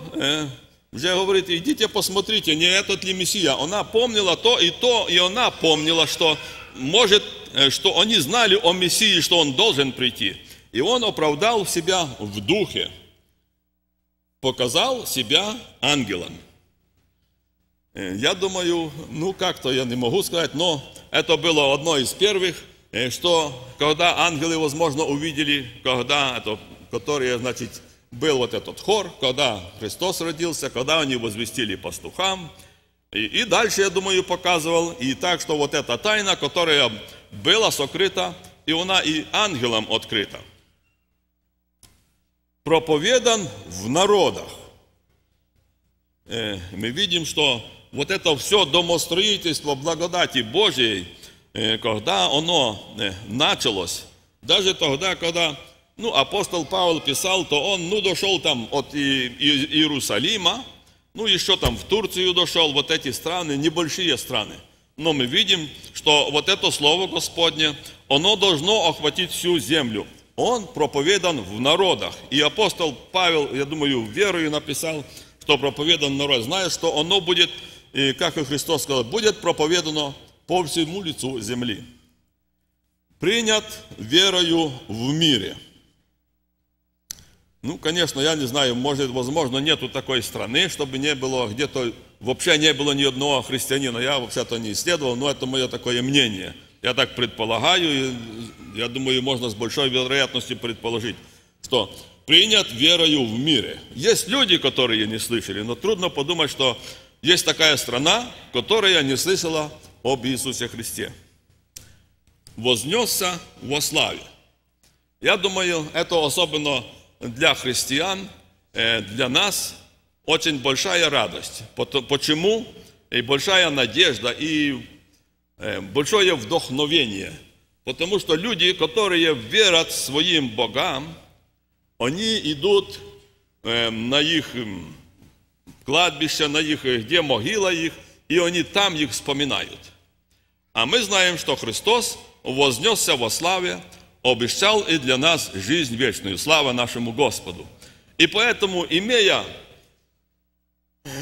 вже говорить, идите посмотрите, не этот ли Мессия. Она помнила то и то, и она помнила, что может, что они знали о Мессии, что он должен прийти. И он оправдал себя в духе, показал себя ангелом. Я думаю, ну как-то я не могу сказать, но это было одно из первых – Э, что когда ангелы, возможно, увидели, когда это, которые, значит, был вот этот хор, когда Христос родился, когда они возвестили пастухам. И, и дальше, я думаю, показывал. И так, что вот эта тайна, которая была сокрыта, и она и ангелам открыта. Проповедан в народах. Э, мы видим, что вот это все домостроительство благодати Божьей – когда оно началось, даже тогда, когда ну, апостол Павел писал, то он ну, дошел там от Иерусалима, ну еще там в Турцию дошел, вот эти страны, небольшие страны. Но мы видим, что вот это Слово Господне, оно должно охватить всю землю. Он проповедан в народах. И апостол Павел, я думаю, верою написал, что проповедан народ, зная, что оно будет, как и Христос сказал, будет проповедано по всему лицу земли. Принят верою в мире. Ну, конечно, я не знаю, может, возможно, нету такой страны, чтобы не было где-то, вообще не было ни одного христианина. Я вообще-то не исследовал, но это мое такое мнение. Я так предполагаю, и я думаю, можно с большой вероятностью предположить, что принят верою в мире. Есть люди, которые не слышали, но трудно подумать, что есть такая страна, которая не слышала об Иисусе Христе. Вознесся во славе. Я думаю, это особенно для христиан, э, для нас очень большая радость. Почему? И большая надежда, и э, большое вдохновение. Потому что люди, которые верят своим богам, они идут э, на их кладбище, на их, где могила их, и они там их вспоминают. А мы знаем, что Христос вознесся во славе, обещал и для нас жизнь вечную. Слава нашему Господу. И поэтому, имея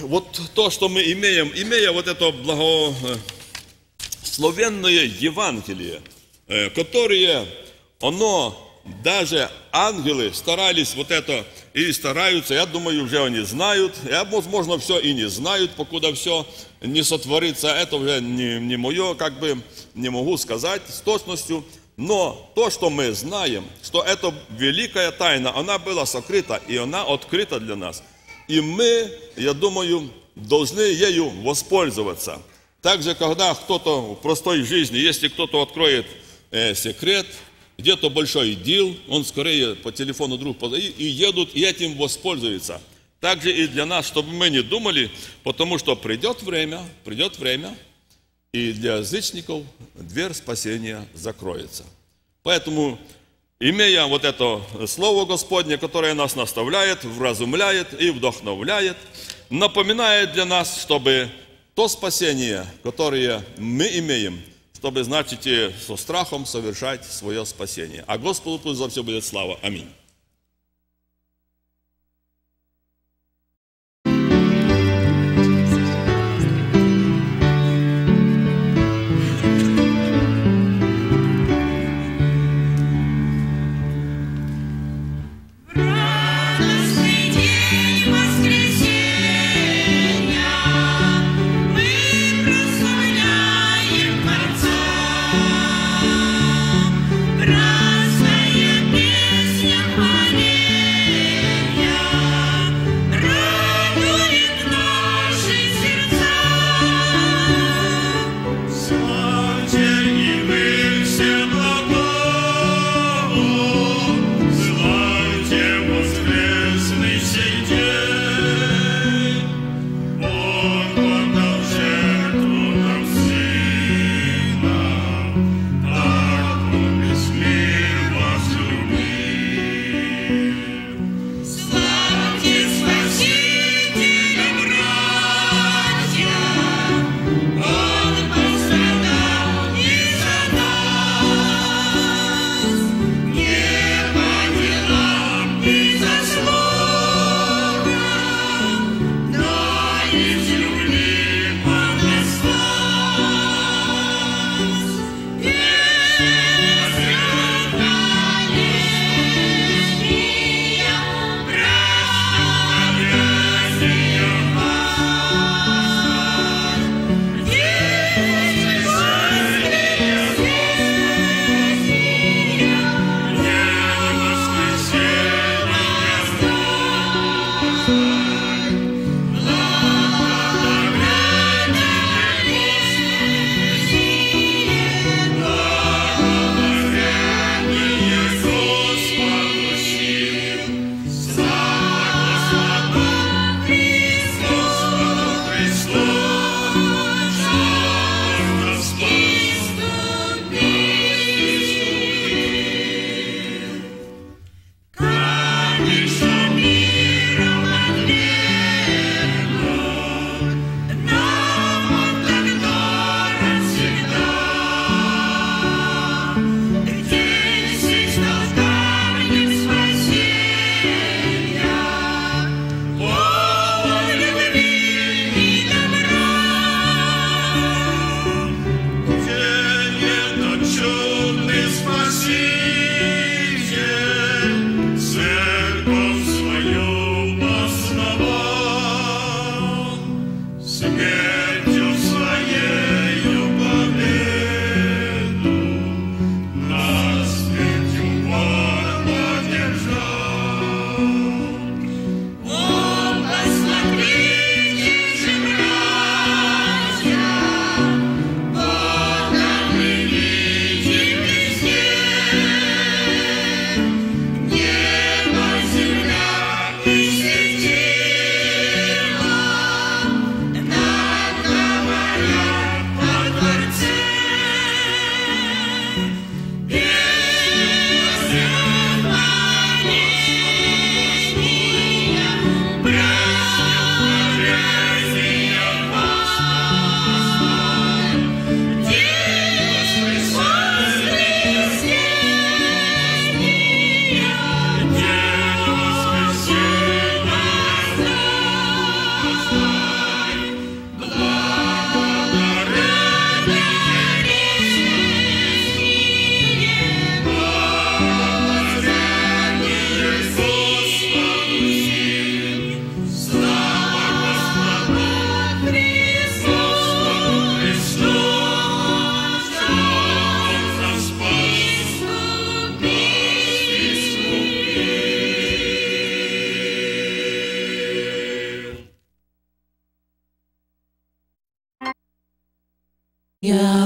вот то, что мы имеем, имея вот это благословенное Евангелие, которое оно даже ангелы старались вот это и стараются. Я думаю, уже они знают. Я, а, возможно, все и не знают, покуда все не сотворится. А это уже не, не мое, как бы не могу сказать с точностью. Но то, что мы знаем, что это великая тайна, она была сокрыта, и она открыта для нас. И мы, я думаю, должны ею воспользоваться. Также, когда кто-то в простой жизни, если кто-то откроет э, секрет – где-то большой дел, он скорее по телефону друг позовет, и едут, и этим воспользуются. Так же и для нас, чтобы мы не думали, потому что придет время, придет время, и для язычников дверь спасения закроется. Поэтому, имея вот это Слово Господне, которое нас наставляет, вразумляет и вдохновляет, напоминает для нас, чтобы то спасение, которое мы имеем – чтобы, значит, со страхом совершать свое спасение. А Господу пусть за все будет слава. Аминь.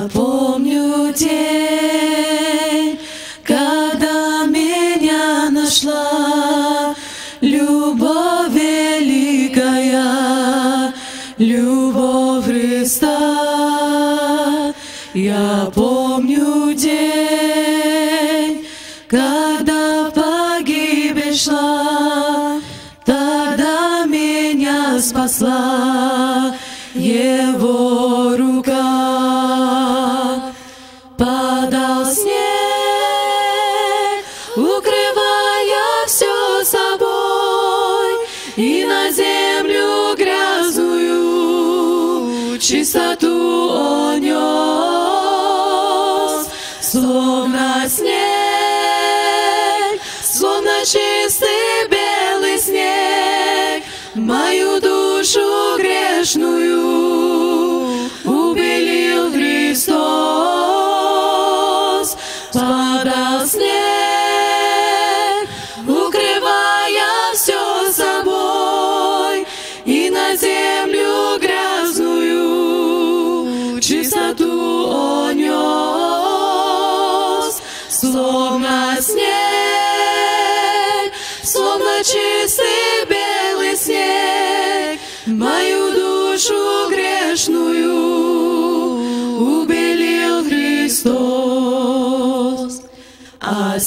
Напомню тебе.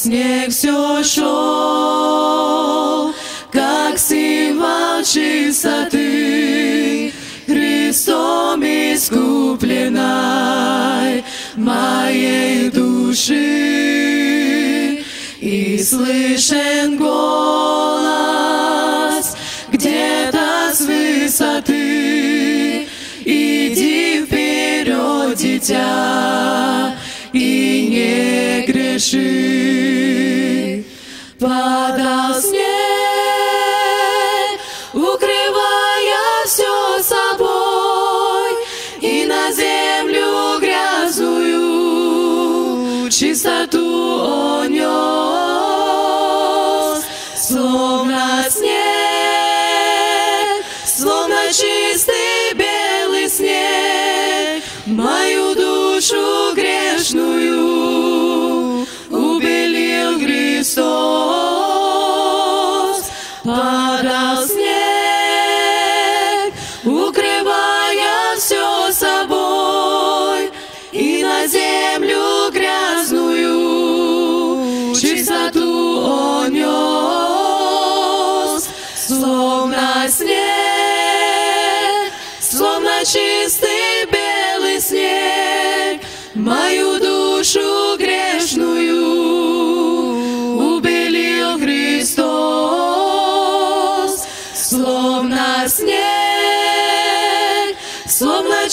снег все шел, как символ чистоты, Христом искупленной моей души. И слышен голос где-то с высоты, иди вперед, дитя спеши, падал снег, укрывая все собой, и на землю грязую чистоту.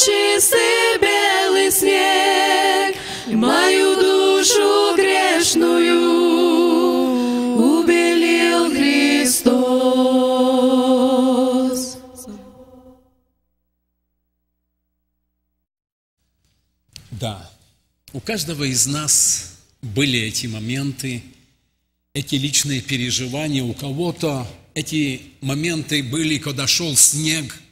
чистый белый снег, мою душу грешную убелил Христос. Да, у каждого из нас были эти моменты, эти личные переживания. У кого-то эти моменты были, когда шел снег –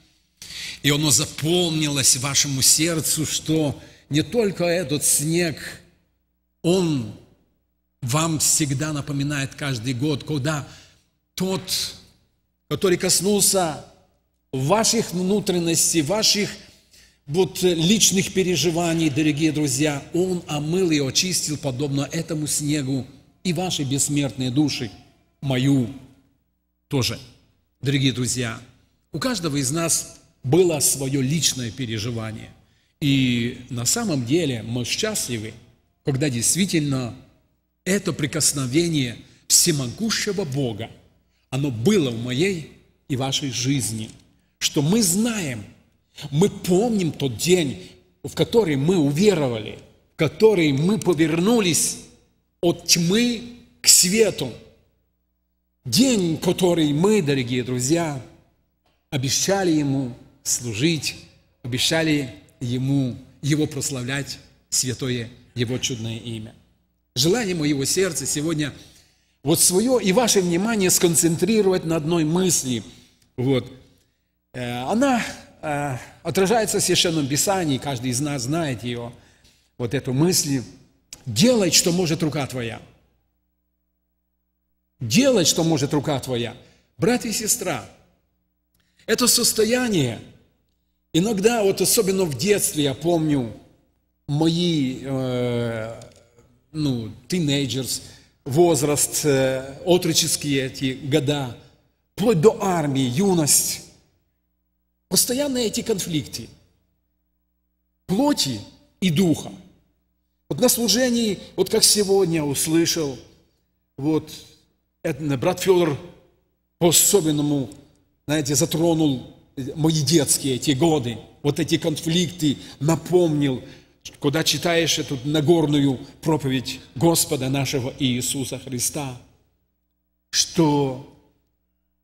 и оно заполнилось вашему сердцу, что не только этот снег, он вам всегда напоминает каждый год, когда тот, который коснулся ваших внутренностей, ваших вот личных переживаний, дорогие друзья, Он омыл и очистил, подобно этому снегу, и ваши бессмертные души, мою тоже. Дорогие друзья, у каждого из нас было свое личное переживание. И на самом деле мы счастливы, когда действительно это прикосновение всемогущего Бога, оно было в моей и вашей жизни, что мы знаем, мы помним тот день, в который мы уверовали, в который мы повернулись от тьмы к свету. День, который мы, дорогие друзья, обещали Ему – служить, обещали Ему, Его прославлять, святое Его чудное имя. Желание моего сердца сегодня вот свое и ваше внимание сконцентрировать на одной мысли. Вот. Э, она э, отражается в Священном Писании, каждый из нас знает ее, вот эту мысль. «Делай, что может рука твоя». «Делай, что может рука твоя». Брат и сестра, это состояние – Иногда, вот особенно в детстве, я помню, мои, э, ну, тинейджерс, возраст, э, отроческие эти года, вплоть до армии, юность. Постоянно эти конфликты плоти и духа. Вот на служении, вот как сегодня услышал, вот брат Федор по-особенному, знаете, затронул мои детские эти годы, вот эти конфликты напомнил, когда читаешь эту нагорную проповедь Господа нашего Иисуса Христа, что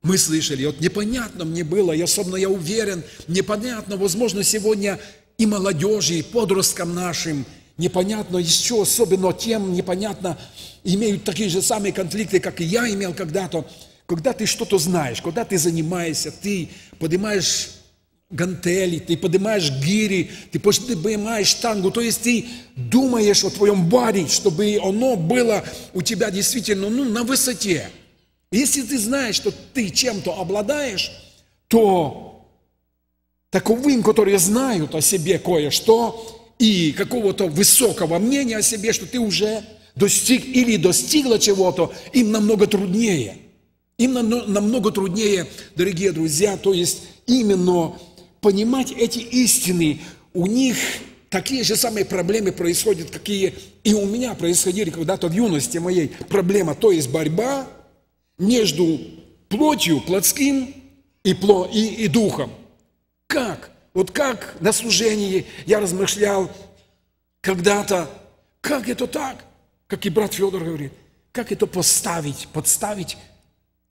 мы слышали, вот непонятно мне было, я особенно я уверен, непонятно, возможно, сегодня и молодежи, и подросткам нашим, непонятно еще, особенно тем непонятно, имеют такие же самые конфликты, как и я имел когда-то, когда ты что-то знаешь, когда ты занимаешься, ты поднимаешь гантели, ты поднимаешь гири, ты поднимаешь тангу, то есть ты думаешь о твоем баре, чтобы оно было у тебя действительно ну, на высоте. Если ты знаешь, что ты чем-то обладаешь, то таковым, которые знают о себе кое-что и какого-то высокого мнения о себе, что ты уже достиг или достигла чего-то, им намного труднее – им намного труднее, дорогие друзья, то есть именно понимать эти истины. У них такие же самые проблемы происходят, какие и у меня происходили когда-то в юности моей. Проблема, то есть борьба между плотью, плотским и, пло, и, и духом. Как? Вот как на служении я размышлял когда-то, как это так? Как и брат Федор говорит, как это поставить, подставить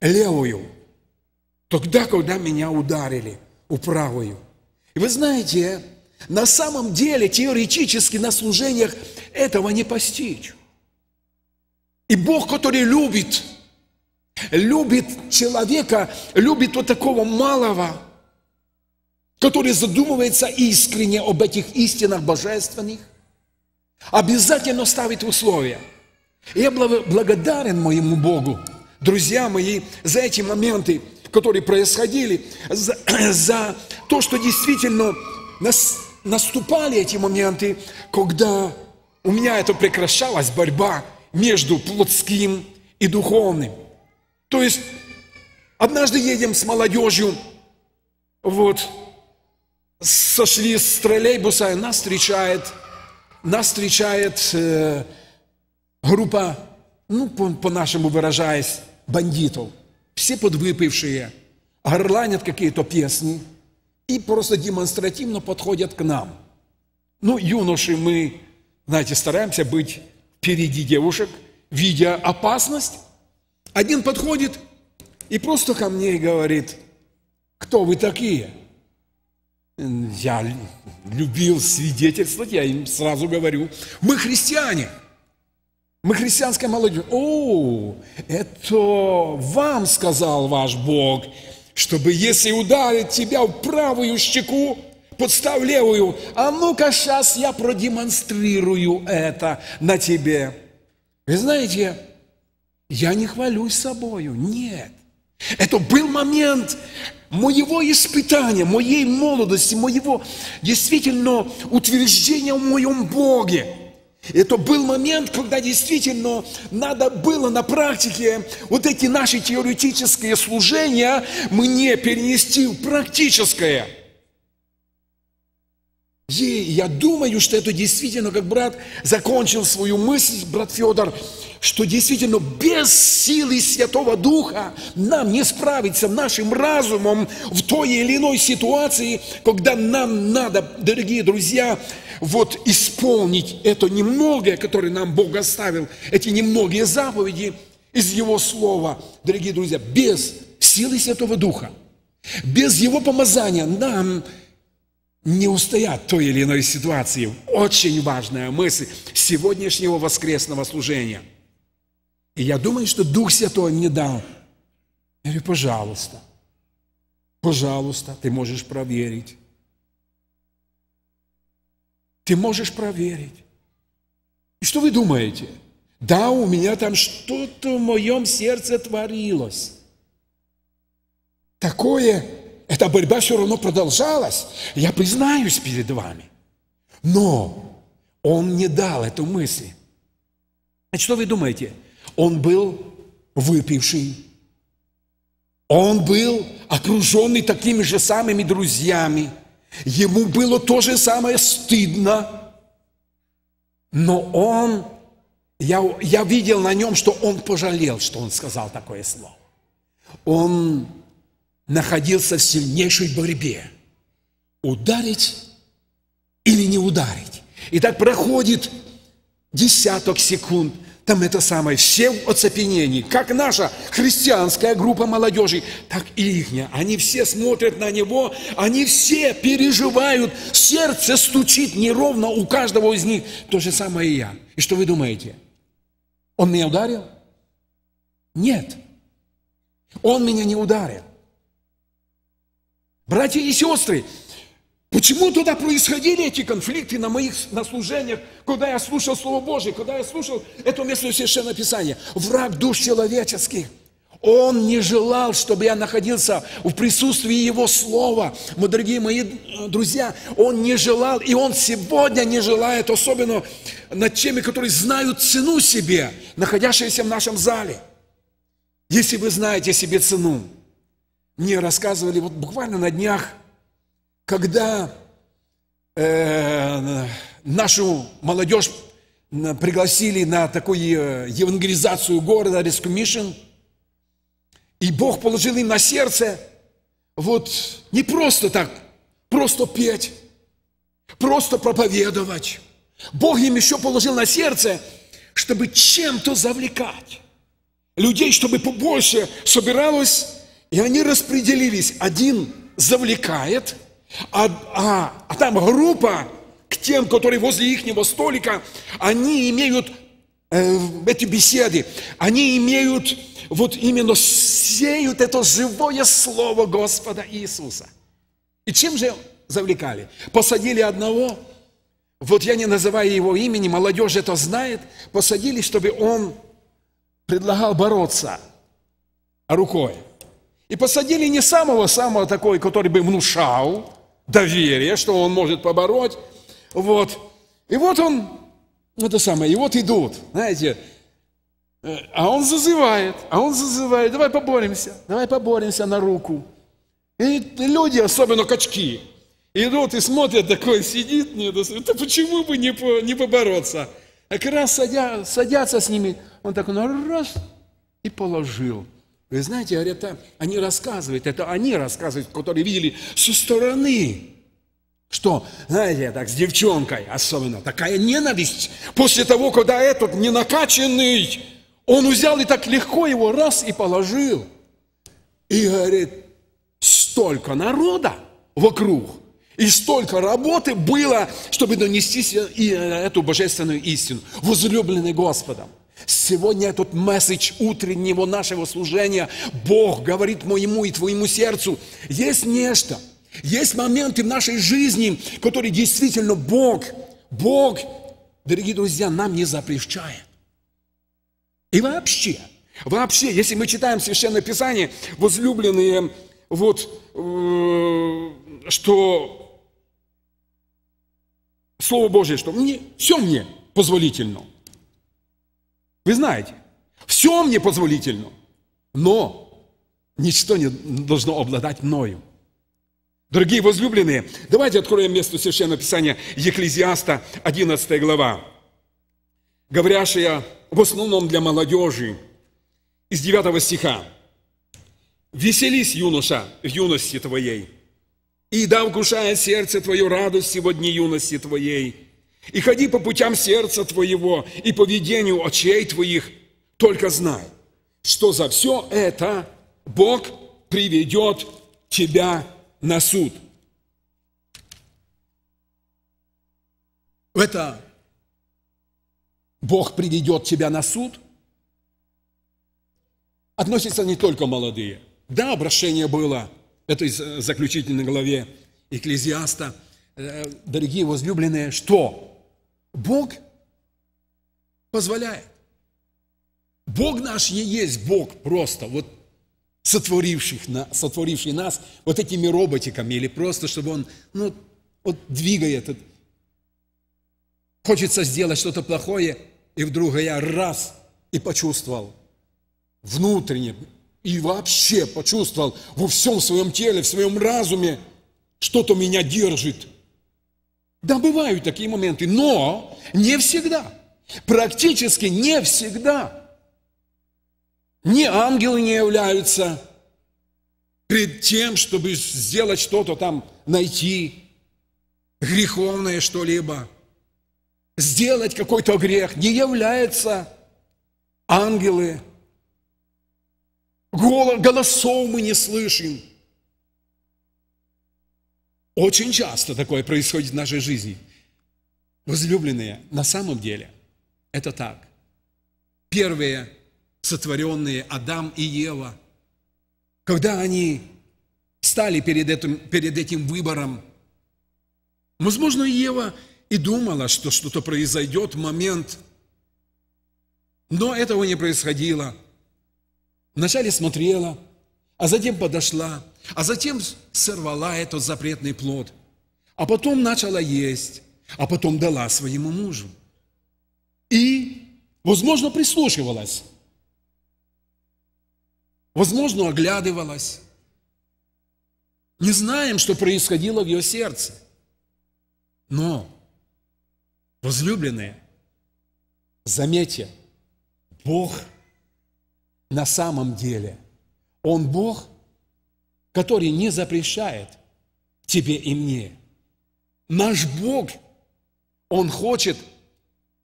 левую, тогда, когда меня ударили, управою. И вы знаете, на самом деле теоретически на служениях этого не постичь. И Бог, который любит, любит человека, любит вот такого малого, который задумывается искренне об этих истинах божественных, обязательно ставит условия. И я благодарен моему Богу, друзья мои, за эти моменты, которые происходили, за, за то, что действительно нас, наступали эти моменты, когда у меня это прекращалась борьба между плотским и духовным. То есть, однажды едем с молодежью, вот, сошли с троллейбуса, и нас встречает, нас встречает э, группа, ну, по, по-нашему выражаясь, бандитов, все подвыпившие, горланят какие-то песни и просто демонстративно подходят к нам. Ну, юноши, мы, знаете, стараемся быть впереди девушек, видя опасность. Один подходит и просто ко мне говорит, кто вы такие? Я любил свидетельствовать, я им сразу говорю, мы христиане – мы христианская молодежь. О, это вам сказал ваш Бог, чтобы если ударит тебя в правую щеку, подстав левую, а ну-ка сейчас я продемонстрирую это на тебе. Вы знаете, я не хвалюсь собою, нет. Это был момент моего испытания, моей молодости, моего действительно утверждения в моем Боге. Это был момент, когда действительно надо было на практике вот эти наши теоретические служения мне перенести в практическое. И я думаю, что это действительно, как брат закончил свою мысль, брат Федор, что действительно без силы Святого Духа нам не справиться нашим разумом в той или иной ситуации, когда нам надо, дорогие друзья, вот исполнить это немногое, которое нам Бог оставил, эти немногие заповеди из Его Слова, дорогие друзья, без силы Святого Духа, без Его помазания нам не устоят той или иной ситуации. Очень важная мысль сегодняшнего воскресного служения. И я думаю, что Дух Святой мне дал. Я говорю, пожалуйста, пожалуйста, ты можешь проверить ты можешь проверить. И что вы думаете? Да, у меня там что-то в моем сердце творилось. Такое, эта борьба все равно продолжалась. Я признаюсь перед вами. Но он не дал эту мысль. А что вы думаете? Он был выпивший. Он был окруженный такими же самыми друзьями – Ему было то же самое стыдно, но он, я, я видел на нем, что он пожалел, что он сказал такое слово. Он находился в сильнейшей борьбе. Ударить или не ударить. И так проходит десяток секунд – там это самое, все в оцепенении, как наша христианская группа молодежи, так и ихня. Они все смотрят на него, они все переживают, сердце стучит неровно у каждого из них. То же самое и я. И что вы думаете? Он меня ударил? Нет. Он меня не ударил. Братья и сестры, Почему туда происходили эти конфликты на моих на служениях, когда я слушал Слово Божие, когда я слушал это местное Священное Писание? Враг душ человеческих. Он не желал, чтобы я находился в присутствии Его Слова. Мы, дорогие мои э, друзья, Он не желал, и Он сегодня не желает, особенно над теми, которые знают цену себе, находящиеся в нашем зале. Если вы знаете себе цену, мне рассказывали вот буквально на днях – когда э, нашу молодежь пригласили на такую э, евангелизацию города, Rescue Mission, и Бог положил им на сердце вот не просто так, просто петь, просто проповедовать. Бог им еще положил на сердце, чтобы чем-то завлекать людей, чтобы побольше собиралось, и они распределились. Один завлекает – а, а, а там группа к тем, которые возле ихнего столика, они имеют э, эти беседы, они имеют вот именно сеют это живое слово Господа Иисуса. И чем же завлекали? Посадили одного, вот я не называю его имени, молодежь это знает, посадили, чтобы он предлагал бороться рукой. И посадили не самого-самого такой, который бы внушал, доверие, что он может побороть. Вот. И вот он, это самое, и вот идут, знаете, э, а он зазывает, а он зазывает, давай поборемся, давай поборемся на руку. И люди, особенно качки, идут и смотрят, такой сидит, нет, да почему бы не, по, не побороться? А как раз садя, садятся с ними, он так ну раз, и положил. Вы знаете, это «А, они рассказывают, это они рассказывают, которые видели со стороны. Что, знаете, так с девчонкой особенно, такая ненависть. После того, когда этот ненакаченный, он взял и так легко его раз и положил. И говорит, столько народа вокруг, и столько работы было, чтобы донести э, эту божественную истину, возлюбленный Господом. Сегодня этот месседж утреннего нашего служения, Бог говорит моему и твоему сердцу, есть нечто, есть моменты в нашей жизни, которые действительно Бог, Бог, дорогие друзья, нам не запрещает. И вообще, вообще, если мы читаем Священное Писание, возлюбленные, вот, э, что Слово Божье, что мне, все мне позволительно – вы знаете, все мне позволительно, но ничто не должно обладать мною. Дорогие возлюбленные, давайте откроем место Священного Писания Екклезиаста, 11 глава, говорящая в основном для молодежи, из 9 стиха. «Веселись, юноша, в юности твоей, и да вкушает сердце твое радость сегодня юности твоей, и ходи по путям сердца твоего и по ведению очей твоих, только знай, что за все это Бог приведет тебя на суд. Это Бог приведет тебя на суд относится не только молодые. Да, обращение было, это из э, заключительной главе Экклезиаста. Э, дорогие возлюбленные, что? Бог позволяет. Бог наш и есть Бог просто, вот сотворивших, сотворивший нас вот этими роботиками, или просто, чтобы он, ну, вот двигает, вот, хочется сделать что-то плохое, и вдруг я раз и почувствовал внутренне, и вообще почувствовал во всем своем теле, в своем разуме, что-то меня держит – да, бывают такие моменты, но не всегда. Практически не всегда. Ни ангелы не являются перед тем, чтобы сделать что-то там, найти греховное что-либо, сделать какой-то грех. Не являются ангелы. Голосов мы не слышим. Очень часто такое происходит в нашей жизни. Возлюбленные, на самом деле, это так. Первые сотворенные Адам и Ева, когда они стали перед этим, перед этим выбором, возможно, Ева и думала, что что-то произойдет, момент, но этого не происходило. Вначале смотрела, а затем подошла – а затем сорвала этот запретный плод, а потом начала есть, а потом дала своему мужу. И, возможно, прислушивалась, возможно, оглядывалась. Не знаем, что происходило в ее сердце. Но, возлюбленные, заметьте, Бог на самом деле, Он Бог – который не запрещает тебе и мне. Наш Бог, Он хочет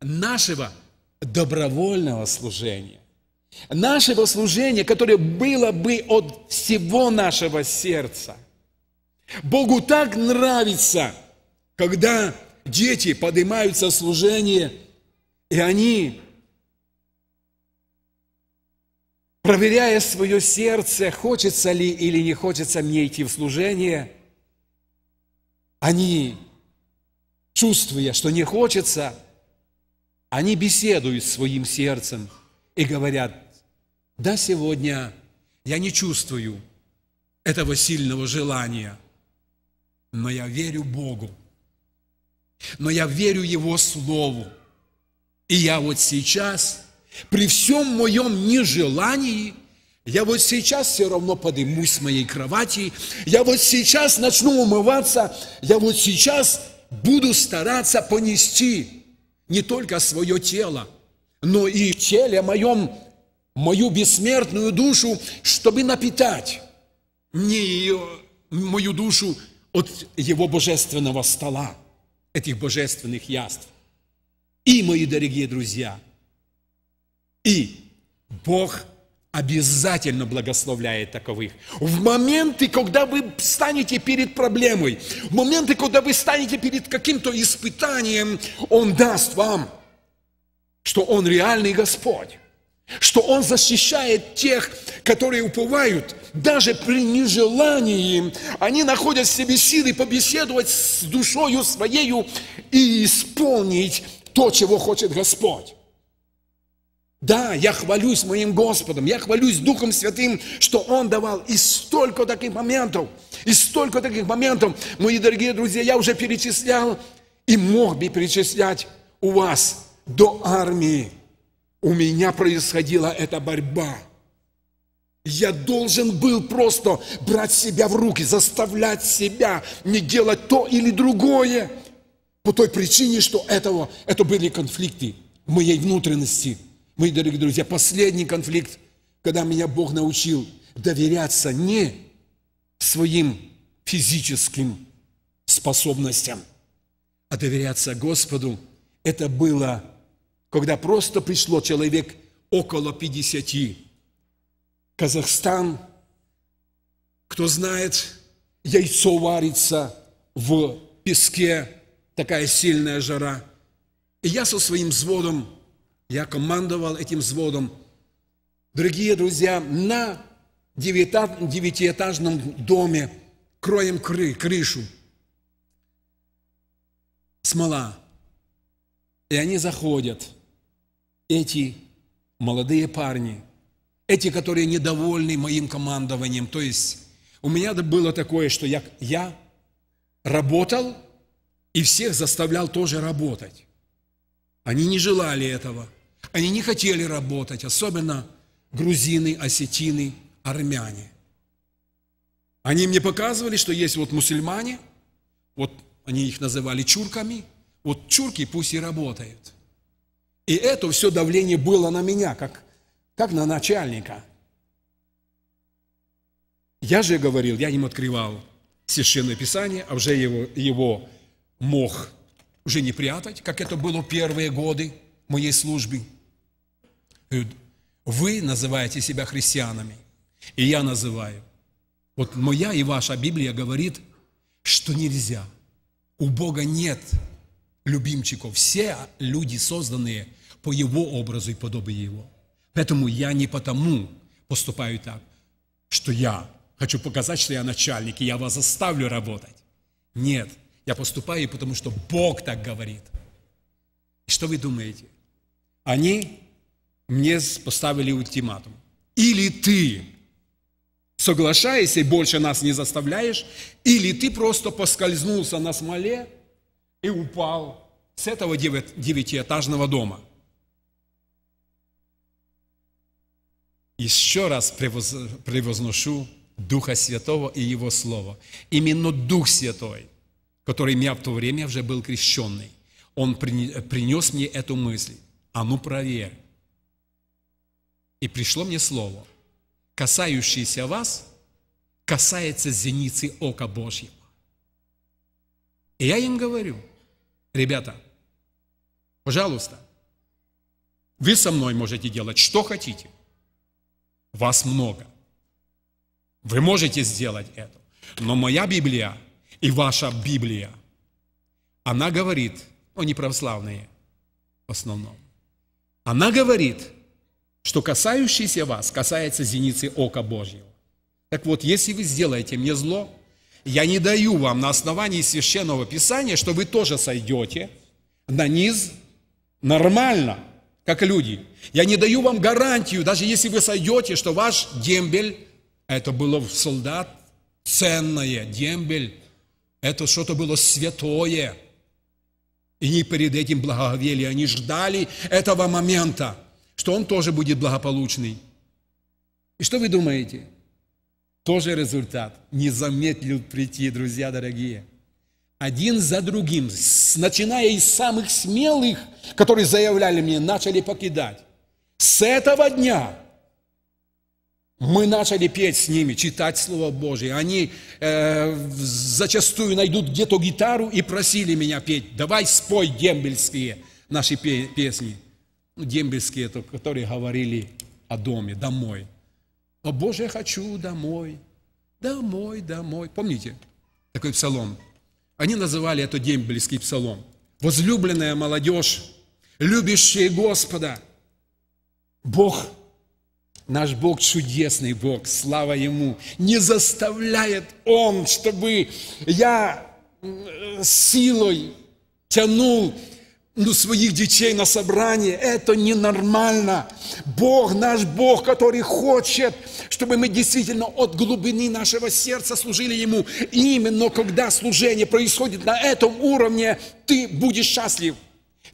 нашего добровольного служения. Нашего служения, которое было бы от всего нашего сердца. Богу так нравится, когда дети поднимаются в служение, и они проверяя свое сердце, хочется ли или не хочется мне идти в служение, они, чувствуя, что не хочется, они беседуют с своим сердцем и говорят, да, сегодня я не чувствую этого сильного желания, но я верю Богу, но я верю Его Слову, и я вот сейчас – при всем моем нежелании – я вот сейчас все равно поднимусь с моей кровати. Я вот сейчас начну умываться. Я вот сейчас буду стараться понести не только свое тело, но и в теле моем, мою бессмертную душу, чтобы напитать мне ее, мою душу от его божественного стола, этих божественных яств. И, мои дорогие друзья – и Бог обязательно благословляет таковых. В моменты, когда вы станете перед проблемой, в моменты, когда вы станете перед каким-то испытанием, Он даст вам, что Он реальный Господь, что Он защищает тех, которые уповают, даже при нежелании. Они находят в себе силы побеседовать с душою своею и исполнить то, чего хочет Господь. Да, я хвалюсь моим Господом, я хвалюсь Духом Святым, что Он давал. И столько таких моментов, и столько таких моментов, мои дорогие друзья, я уже перечислял и мог бы перечислять у вас до армии. У меня происходила эта борьба. Я должен был просто брать себя в руки, заставлять себя не делать то или другое, по той причине, что этого, это были конфликты моей внутренности – Мои дорогие друзья, последний конфликт, когда меня Бог научил доверяться не своим физическим способностям, а доверяться Господу, это было, когда просто пришло человек около 50. Казахстан, кто знает, яйцо варится в песке, такая сильная жара. И я со своим взводом я командовал этим взводом. Дорогие друзья, на девятиэтажном доме кроем кры, крышу. Смола. И они заходят, эти молодые парни, эти, которые недовольны моим командованием. То есть у меня было такое, что я, я работал и всех заставлял тоже работать. Они не желали этого – они не хотели работать, особенно грузины, осетины, армяне. Они мне показывали, что есть вот мусульмане, вот они их называли чурками, вот чурки пусть и работают. И это все давление было на меня, как, как на начальника. Я же говорил, я им открывал Священное Писание, а уже его, его мог уже не прятать, как это было первые годы моей службы – вы называете себя христианами, и я называю. Вот моя и ваша Библия говорит, что нельзя. У Бога нет любимчиков. Все люди созданные по Его образу и подобию Его. Поэтому я не потому поступаю так, что я хочу показать, что я начальник, и я вас заставлю работать. Нет, я поступаю, потому что Бог так говорит. И что вы думаете? Они мне поставили ультиматум. Или ты соглашаешься и больше нас не заставляешь, или ты просто поскользнулся на смоле и упал с этого девятиэтажного дома. Еще раз превозношу Духа Святого и Его Слово. Именно Дух Святой, который меня в то время уже был крещенный, он принес мне эту мысль. А ну проверь, и пришло мне слово, касающееся вас, касается зеницы ока Божьего. И я им говорю, ребята, пожалуйста, вы со мной можете делать, что хотите. Вас много. Вы можете сделать это. Но моя Библия и ваша Библия, она говорит, они православные в основном, она говорит, что касающийся вас касается зеницы ока Божьего. Так вот, если вы сделаете мне зло, я не даю вам на основании Священного Писания, что вы тоже сойдете на низ нормально, как люди. Я не даю вам гарантию, даже если вы сойдете, что ваш дембель, это было в солдат ценное, дембель, это что-то было святое. И не перед этим благоговели, они ждали этого момента что он тоже будет благополучный. И что вы думаете? Тоже результат. Не заметил прийти, друзья дорогие. Один за другим, начиная из самых смелых, которые заявляли мне, начали покидать. С этого дня мы начали петь с ними, читать Слово Божие. Они э, зачастую найдут где-то гитару и просили меня петь. Давай спой дембельские наши песни. Ну, дембельские, которые говорили о доме, домой. О Боже, я хочу домой, домой, домой. Помните такой псалом? Они называли это дембельский псалом. Возлюбленная молодежь, любящие Господа. Бог, наш Бог чудесный Бог, слава Ему. Не заставляет Он, чтобы я э, силой тянул ну, своих детей на собрание. Это ненормально. Бог, наш Бог, который хочет, чтобы мы действительно от глубины нашего сердца служили Ему. И именно когда служение происходит на этом уровне, ты будешь счастлив.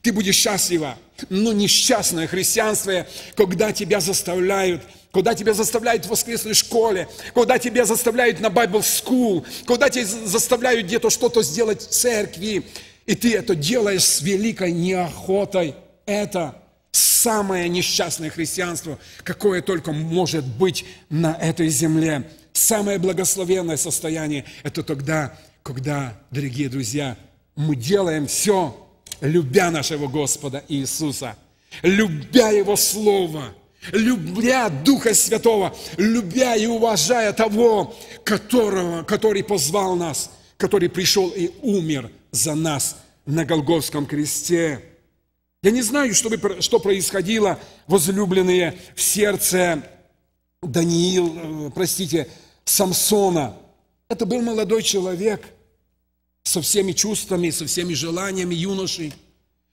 Ты будешь счастлива. Но несчастное христианство, когда тебя заставляют когда тебя заставляют в воскресной школе, когда тебя заставляют на Bible School, куда тебя заставляют где-то что-то сделать в церкви. И ты это делаешь с великой неохотой. Это самое несчастное христианство, какое только может быть на этой земле. Самое благословенное состояние – это тогда, когда, дорогие друзья, мы делаем все, любя нашего Господа Иисуса, любя Его Слово, любя Духа Святого, любя и уважая того, которого, который позвал нас, который пришел и умер – за нас на Голговском кресте. Я не знаю, что, что происходило, возлюбленные, в сердце Даниил, э, простите, Самсона. Это был молодой человек со всеми чувствами, со всеми желаниями юношей.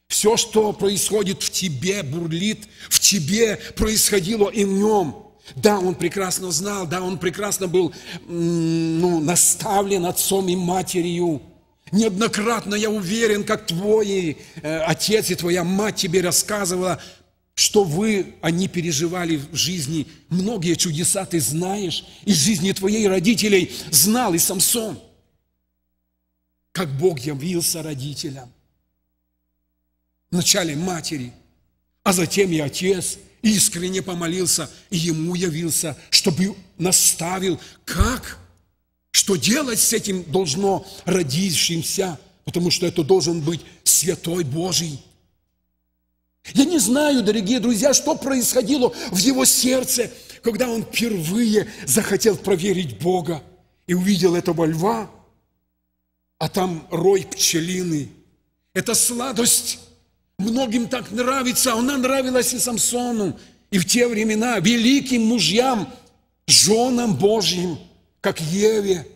Все, что происходит в тебе, бурлит, в тебе происходило и в нем. Да, он прекрасно знал, да, он прекрасно был ну, наставлен отцом и матерью. Неоднократно, я уверен, как твой э, отец и твоя мать тебе рассказывала, что вы, они переживали в жизни. Многие чудеса ты знаешь, из жизни твоей родителей знал и Самсон. Как Бог явился родителям. Вначале матери, а затем и отец искренне помолился, и ему явился, чтобы наставил, как – что делать с этим должно родившимся, потому что это должен быть святой Божий. Я не знаю, дорогие друзья, что происходило в его сердце, когда он впервые захотел проверить Бога и увидел этого льва, а там рой пчелины. Это сладость. Многим так нравится. Она нравилась и Самсону, и в те времена великим мужьям, женам Божьим – как Еве.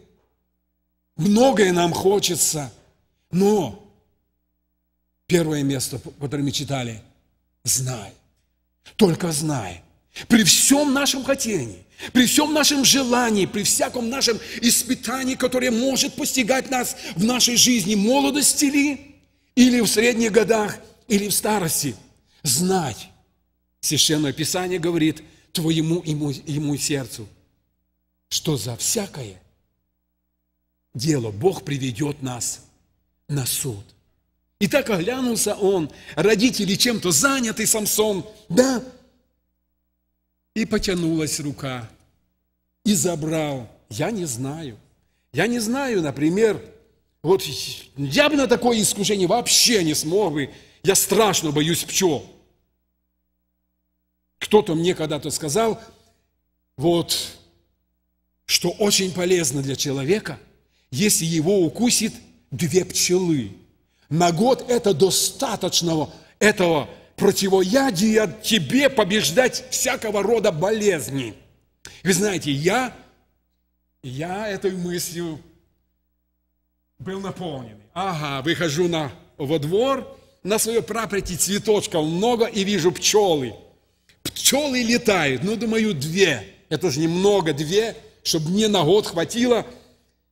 Многое нам хочется, но первое место, которое мы читали, знай, только знай. При всем нашем хотении, при всем нашем желании, при всяком нашем испытании, которое может постигать нас в нашей жизни, молодости ли, или в средних годах, или в старости, знать. Священное Писание говорит твоему и ему сердцу, что за всякое дело Бог приведет нас на суд. И так оглянулся он, родители чем-то заняты, Самсон, да? И потянулась рука, и забрал. Я не знаю. Я не знаю, например, вот я бы на такое искушение вообще не смог бы. Я страшно боюсь пчел. Кто-то мне когда-то сказал, вот что очень полезно для человека, если его укусит две пчелы. На год это достаточного этого противоядия тебе побеждать всякого рода болезни. Вы знаете, я, я этой мыслью был наполнен. Ага, выхожу на, во двор, на свое праприти цветочков много и вижу пчелы. Пчелы летают, ну, думаю, две. Это же немного, две чтобы мне на год хватило,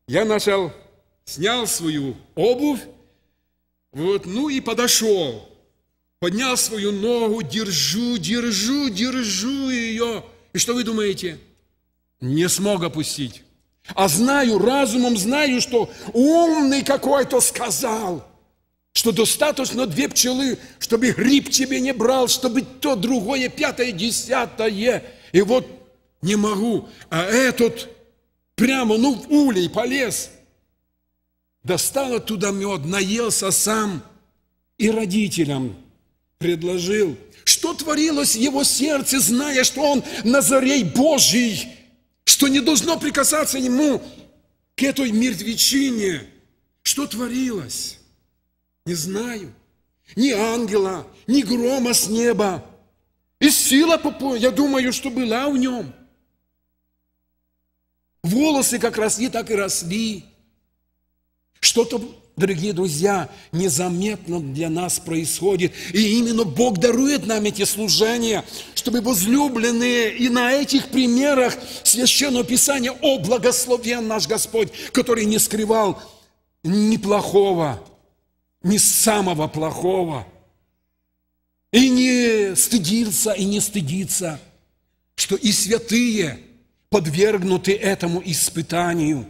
я начал, снял свою обувь, вот, ну и подошел, поднял свою ногу, держу, держу, держу ее. И что вы думаете? Не смог опустить. А знаю, разумом знаю, что умный какой-то сказал, что достаточно две пчелы, чтобы гриб тебе не брал, чтобы то, другое, пятое, десятое. И вот не могу, а этот прямо, ну, в улей полез. Достал оттуда мед, наелся сам и родителям предложил. Что творилось в его сердце, зная, что он Назарей Божий, что не должно прикасаться ему к этой мертвечине? Что творилось? Не знаю. Ни ангела, ни грома с неба. И сила, я думаю, что была в нем – Волосы как росли, так и росли. Что-то, дорогие друзья, незаметно для нас происходит. И именно Бог дарует нам эти служения, чтобы возлюбленные и на этих примерах Священного Писания, о, благословен наш Господь, который не скрывал ни плохого, ни самого плохого, и не стыдился, и не стыдится, что и святые – подвергнуты этому испытанию,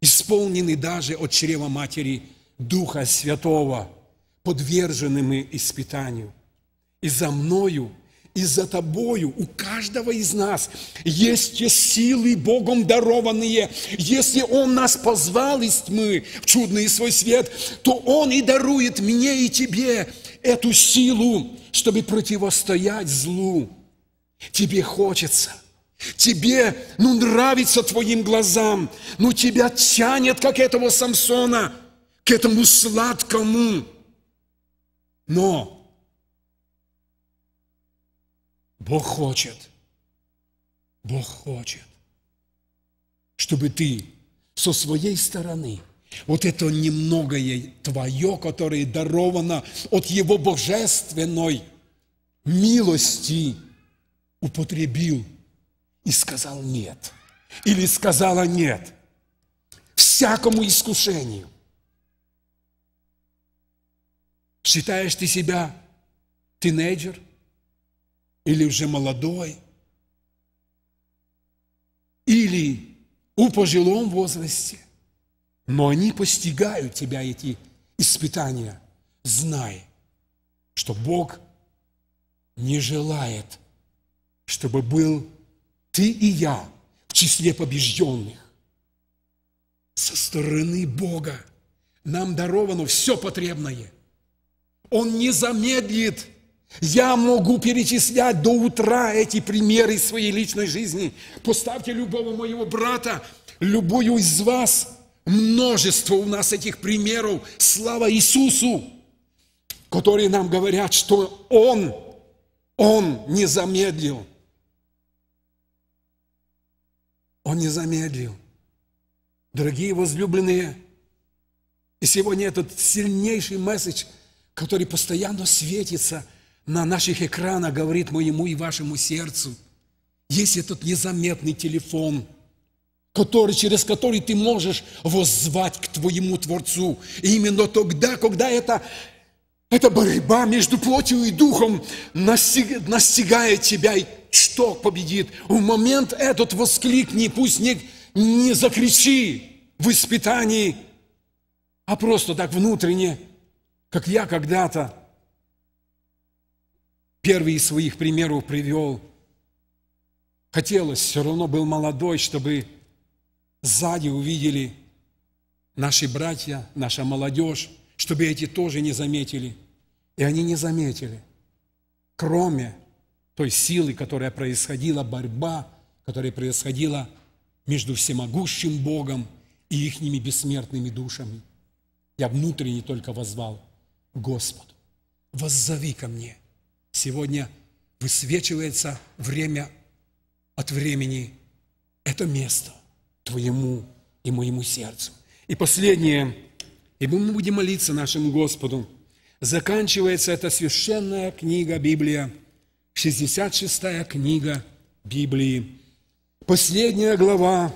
исполнены даже от чрева матери Духа Святого, подвержены мы испытанию. И за мною, и за тобою, у каждого из нас есть те силы Богом дарованные. Если Он нас позвал из тьмы в чудный свой свет, то Он и дарует мне и тебе эту силу, чтобы противостоять злу. Тебе хочется – Тебе, ну, нравится твоим глазам, ну, тебя тянет, как этого Самсона, к этому сладкому. Но Бог хочет, Бог хочет, чтобы ты со своей стороны – вот это немногое твое, которое даровано от Его божественной милости, употребил – и сказал нет. Или сказала нет. Всякому искушению. Считаешь ты себя тинейджер или уже молодой, или у пожилом возрасте, но они постигают тебя, эти испытания. Знай, что Бог не желает, чтобы был ты и я в числе побежденных. Со стороны Бога нам даровано все потребное. Он не замедлит. Я могу перечислять до утра эти примеры своей личной жизни. Поставьте любого моего брата, любую из вас. Множество у нас этих примеров. Слава Иисусу, которые нам говорят, что Он, Он не замедлил. Он не замедлил. Дорогие возлюбленные, и сегодня этот сильнейший месседж, который постоянно светится на наших экранах, говорит моему и вашему сердцу. Есть этот незаметный телефон, который, через который ты можешь воззвать к твоему Творцу. И именно тогда, когда это эта борьба между плотью и духом настигает тебя, и что победит. В момент этот воскликни, пусть не, не закричи в испытании, а просто так внутренне, как я когда-то первый из своих примеров привел. Хотелось, все равно был молодой, чтобы сзади увидели наши братья, наша молодежь, чтобы эти тоже не заметили. И они не заметили, кроме той силы, которая происходила, борьба, которая происходила между всемогущим Богом и ихними бессмертными душами. Я внутренне только возвал Господу. Воззови ко мне. Сегодня высвечивается время от времени это место твоему и моему сердцу. И последнее, и мы будем молиться нашему Господу. Заканчивается эта священная книга Библия – 66 книга Библии, последняя глава,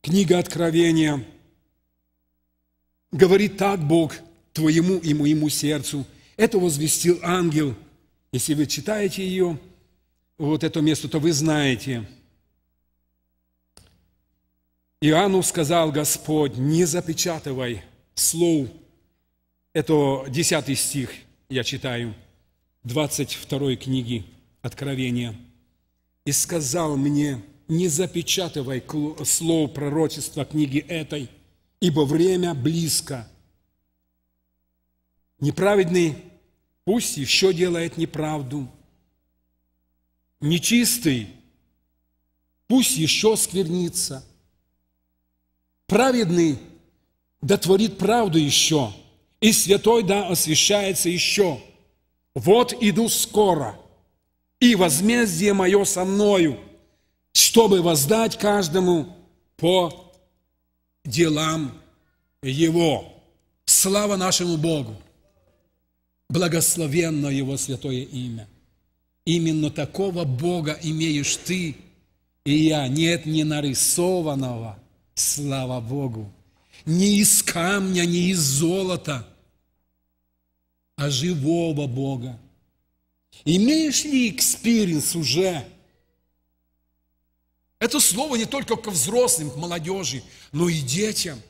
книга Откровения, говорит так Бог твоему и моему сердцу. Это возвестил ангел. Если вы читаете ее, вот это место, то вы знаете. Иоанну сказал Господь, не запечатывай слов. Это 10 стих я читаю – 22 книги Откровения, и сказал мне, не запечатывай слов пророчества книги этой, ибо время близко. Неправедный пусть еще делает неправду. Нечистый пусть еще сквернится. Праведный дотворит да правду еще, и святой да освящается еще – вот иду скоро, и возмездие мое со мною, чтобы воздать каждому по делам его. Слава нашему Богу! Благословенно Его святое имя. Именно такого Бога имеешь ты и я. Нет ни нарисованного, слава Богу, ни из камня, ни из золота – а живого Бога. Имеешь ли экспириенс уже? Это слово не только к взрослым, к молодежи, но и детям.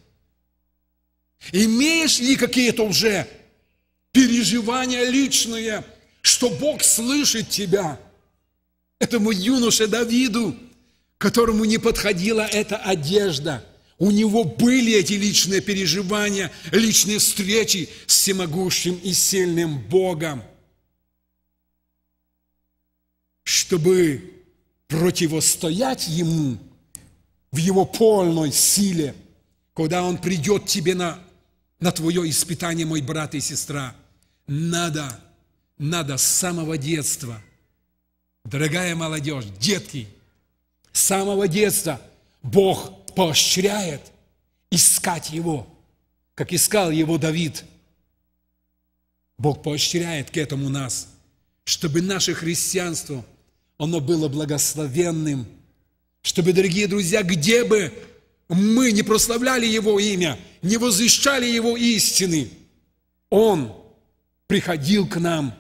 Имеешь ли какие-то уже переживания личные, что Бог слышит тебя? Этому юноше Давиду, которому не подходила эта одежда – у него были эти личные переживания, личные встречи с всемогущим и сильным Богом, чтобы противостоять ему в его полной силе, когда он придет тебе на, на твое испытание, мой брат и сестра. Надо, надо с самого детства, дорогая молодежь, детки, с самого детства Бог – поощряет искать Его, как искал Его Давид. Бог поощряет к этому нас, чтобы наше христианство, оно было благословенным, чтобы, дорогие друзья, где бы мы не прославляли Его имя, не возвещали Его истины, Он приходил к нам,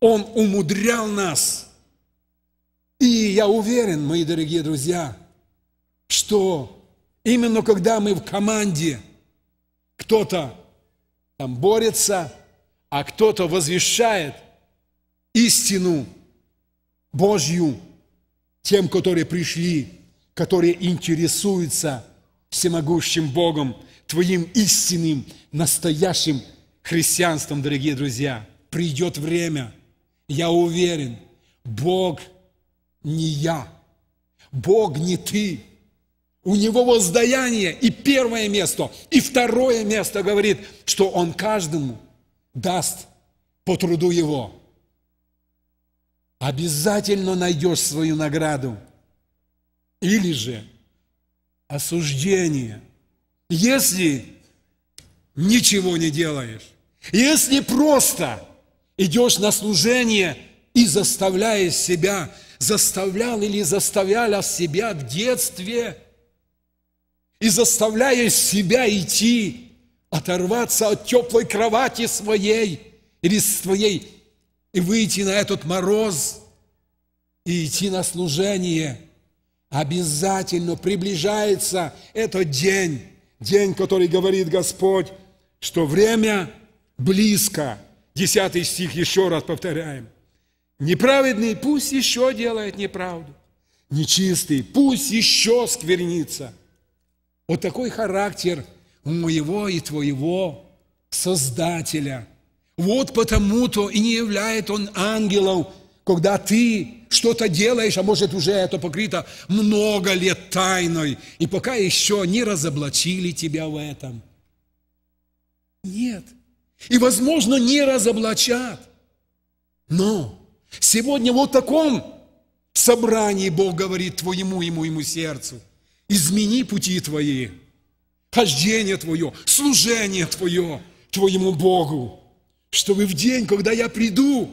Он умудрял нас. И я уверен, мои дорогие друзья – что именно когда мы в команде, кто-то там борется, а кто-то возвещает истину Божью тем, которые пришли, которые интересуются всемогущим Богом, твоим истинным, настоящим христианством, дорогие друзья. Придет время, я уверен, Бог не я, Бог не ты – у него воздаяние и первое место, и второе место говорит, что он каждому даст по труду его. Обязательно найдешь свою награду. Или же осуждение. Если ничего не делаешь, если просто идешь на служение и заставляешь себя, заставлял или заставляла себя в детстве – и заставляя себя идти, оторваться от теплой кровати своей или своей и выйти на этот мороз и идти на служение. Обязательно приближается этот день, день, который говорит Господь, что время близко. Десятый стих еще раз повторяем. Неправедный пусть еще делает неправду. Нечистый пусть еще сквернится – вот такой характер у моего и твоего Создателя. Вот потому-то и не являет он ангелом, когда ты что-то делаешь, а может уже это покрыто много лет тайной, и пока еще не разоблачили тебя в этом. Нет. И, возможно, не разоблачат. Но сегодня вот в таком собрании Бог говорит твоему, ему, ему сердцу – Измени пути твои, хождение твое, служение твое твоему Богу, чтобы в день, когда я приду,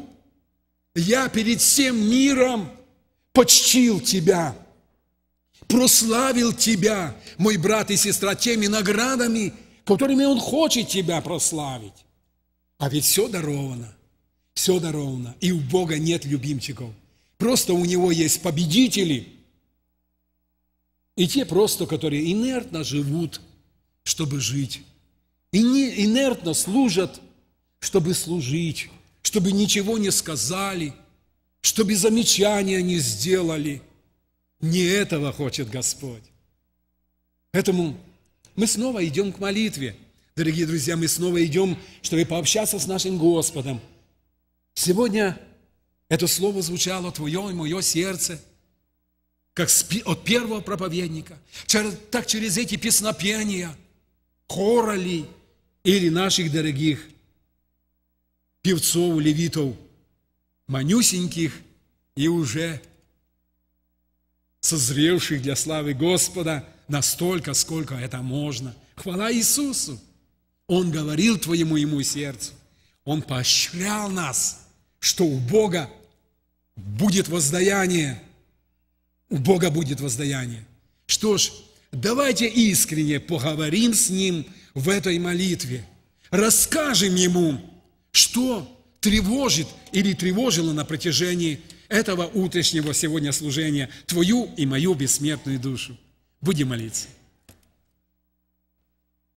я перед всем миром почтил тебя, прославил тебя, мой брат и сестра, теми наградами, которыми Он хочет тебя прославить. А ведь все даровано, все даровано, и у Бога нет любимчиков. Просто у Него есть победители – и те просто, которые инертно живут, чтобы жить. И не, инертно служат, чтобы служить, чтобы ничего не сказали, чтобы замечания не сделали. Не этого хочет Господь. Поэтому мы снова идем к молитве. Дорогие друзья, мы снова идем, чтобы пообщаться с нашим Господом. Сегодня это слово звучало «Твое и мое сердце», как от первого проповедника, так через эти песнопения, хорали или наших дорогих певцов, левитов, манюсеньких и уже созревших для славы Господа настолько, сколько это можно. Хвала Иисусу! Он говорил твоему ему сердцу. Он поощрял нас, что у Бога будет воздаяние – у Бога будет воздаяние. Что ж, давайте искренне поговорим с Ним в этой молитве. Расскажем Ему, что тревожит или тревожило на протяжении этого утреннего сегодня служения твою и мою бессмертную душу. Будем молиться.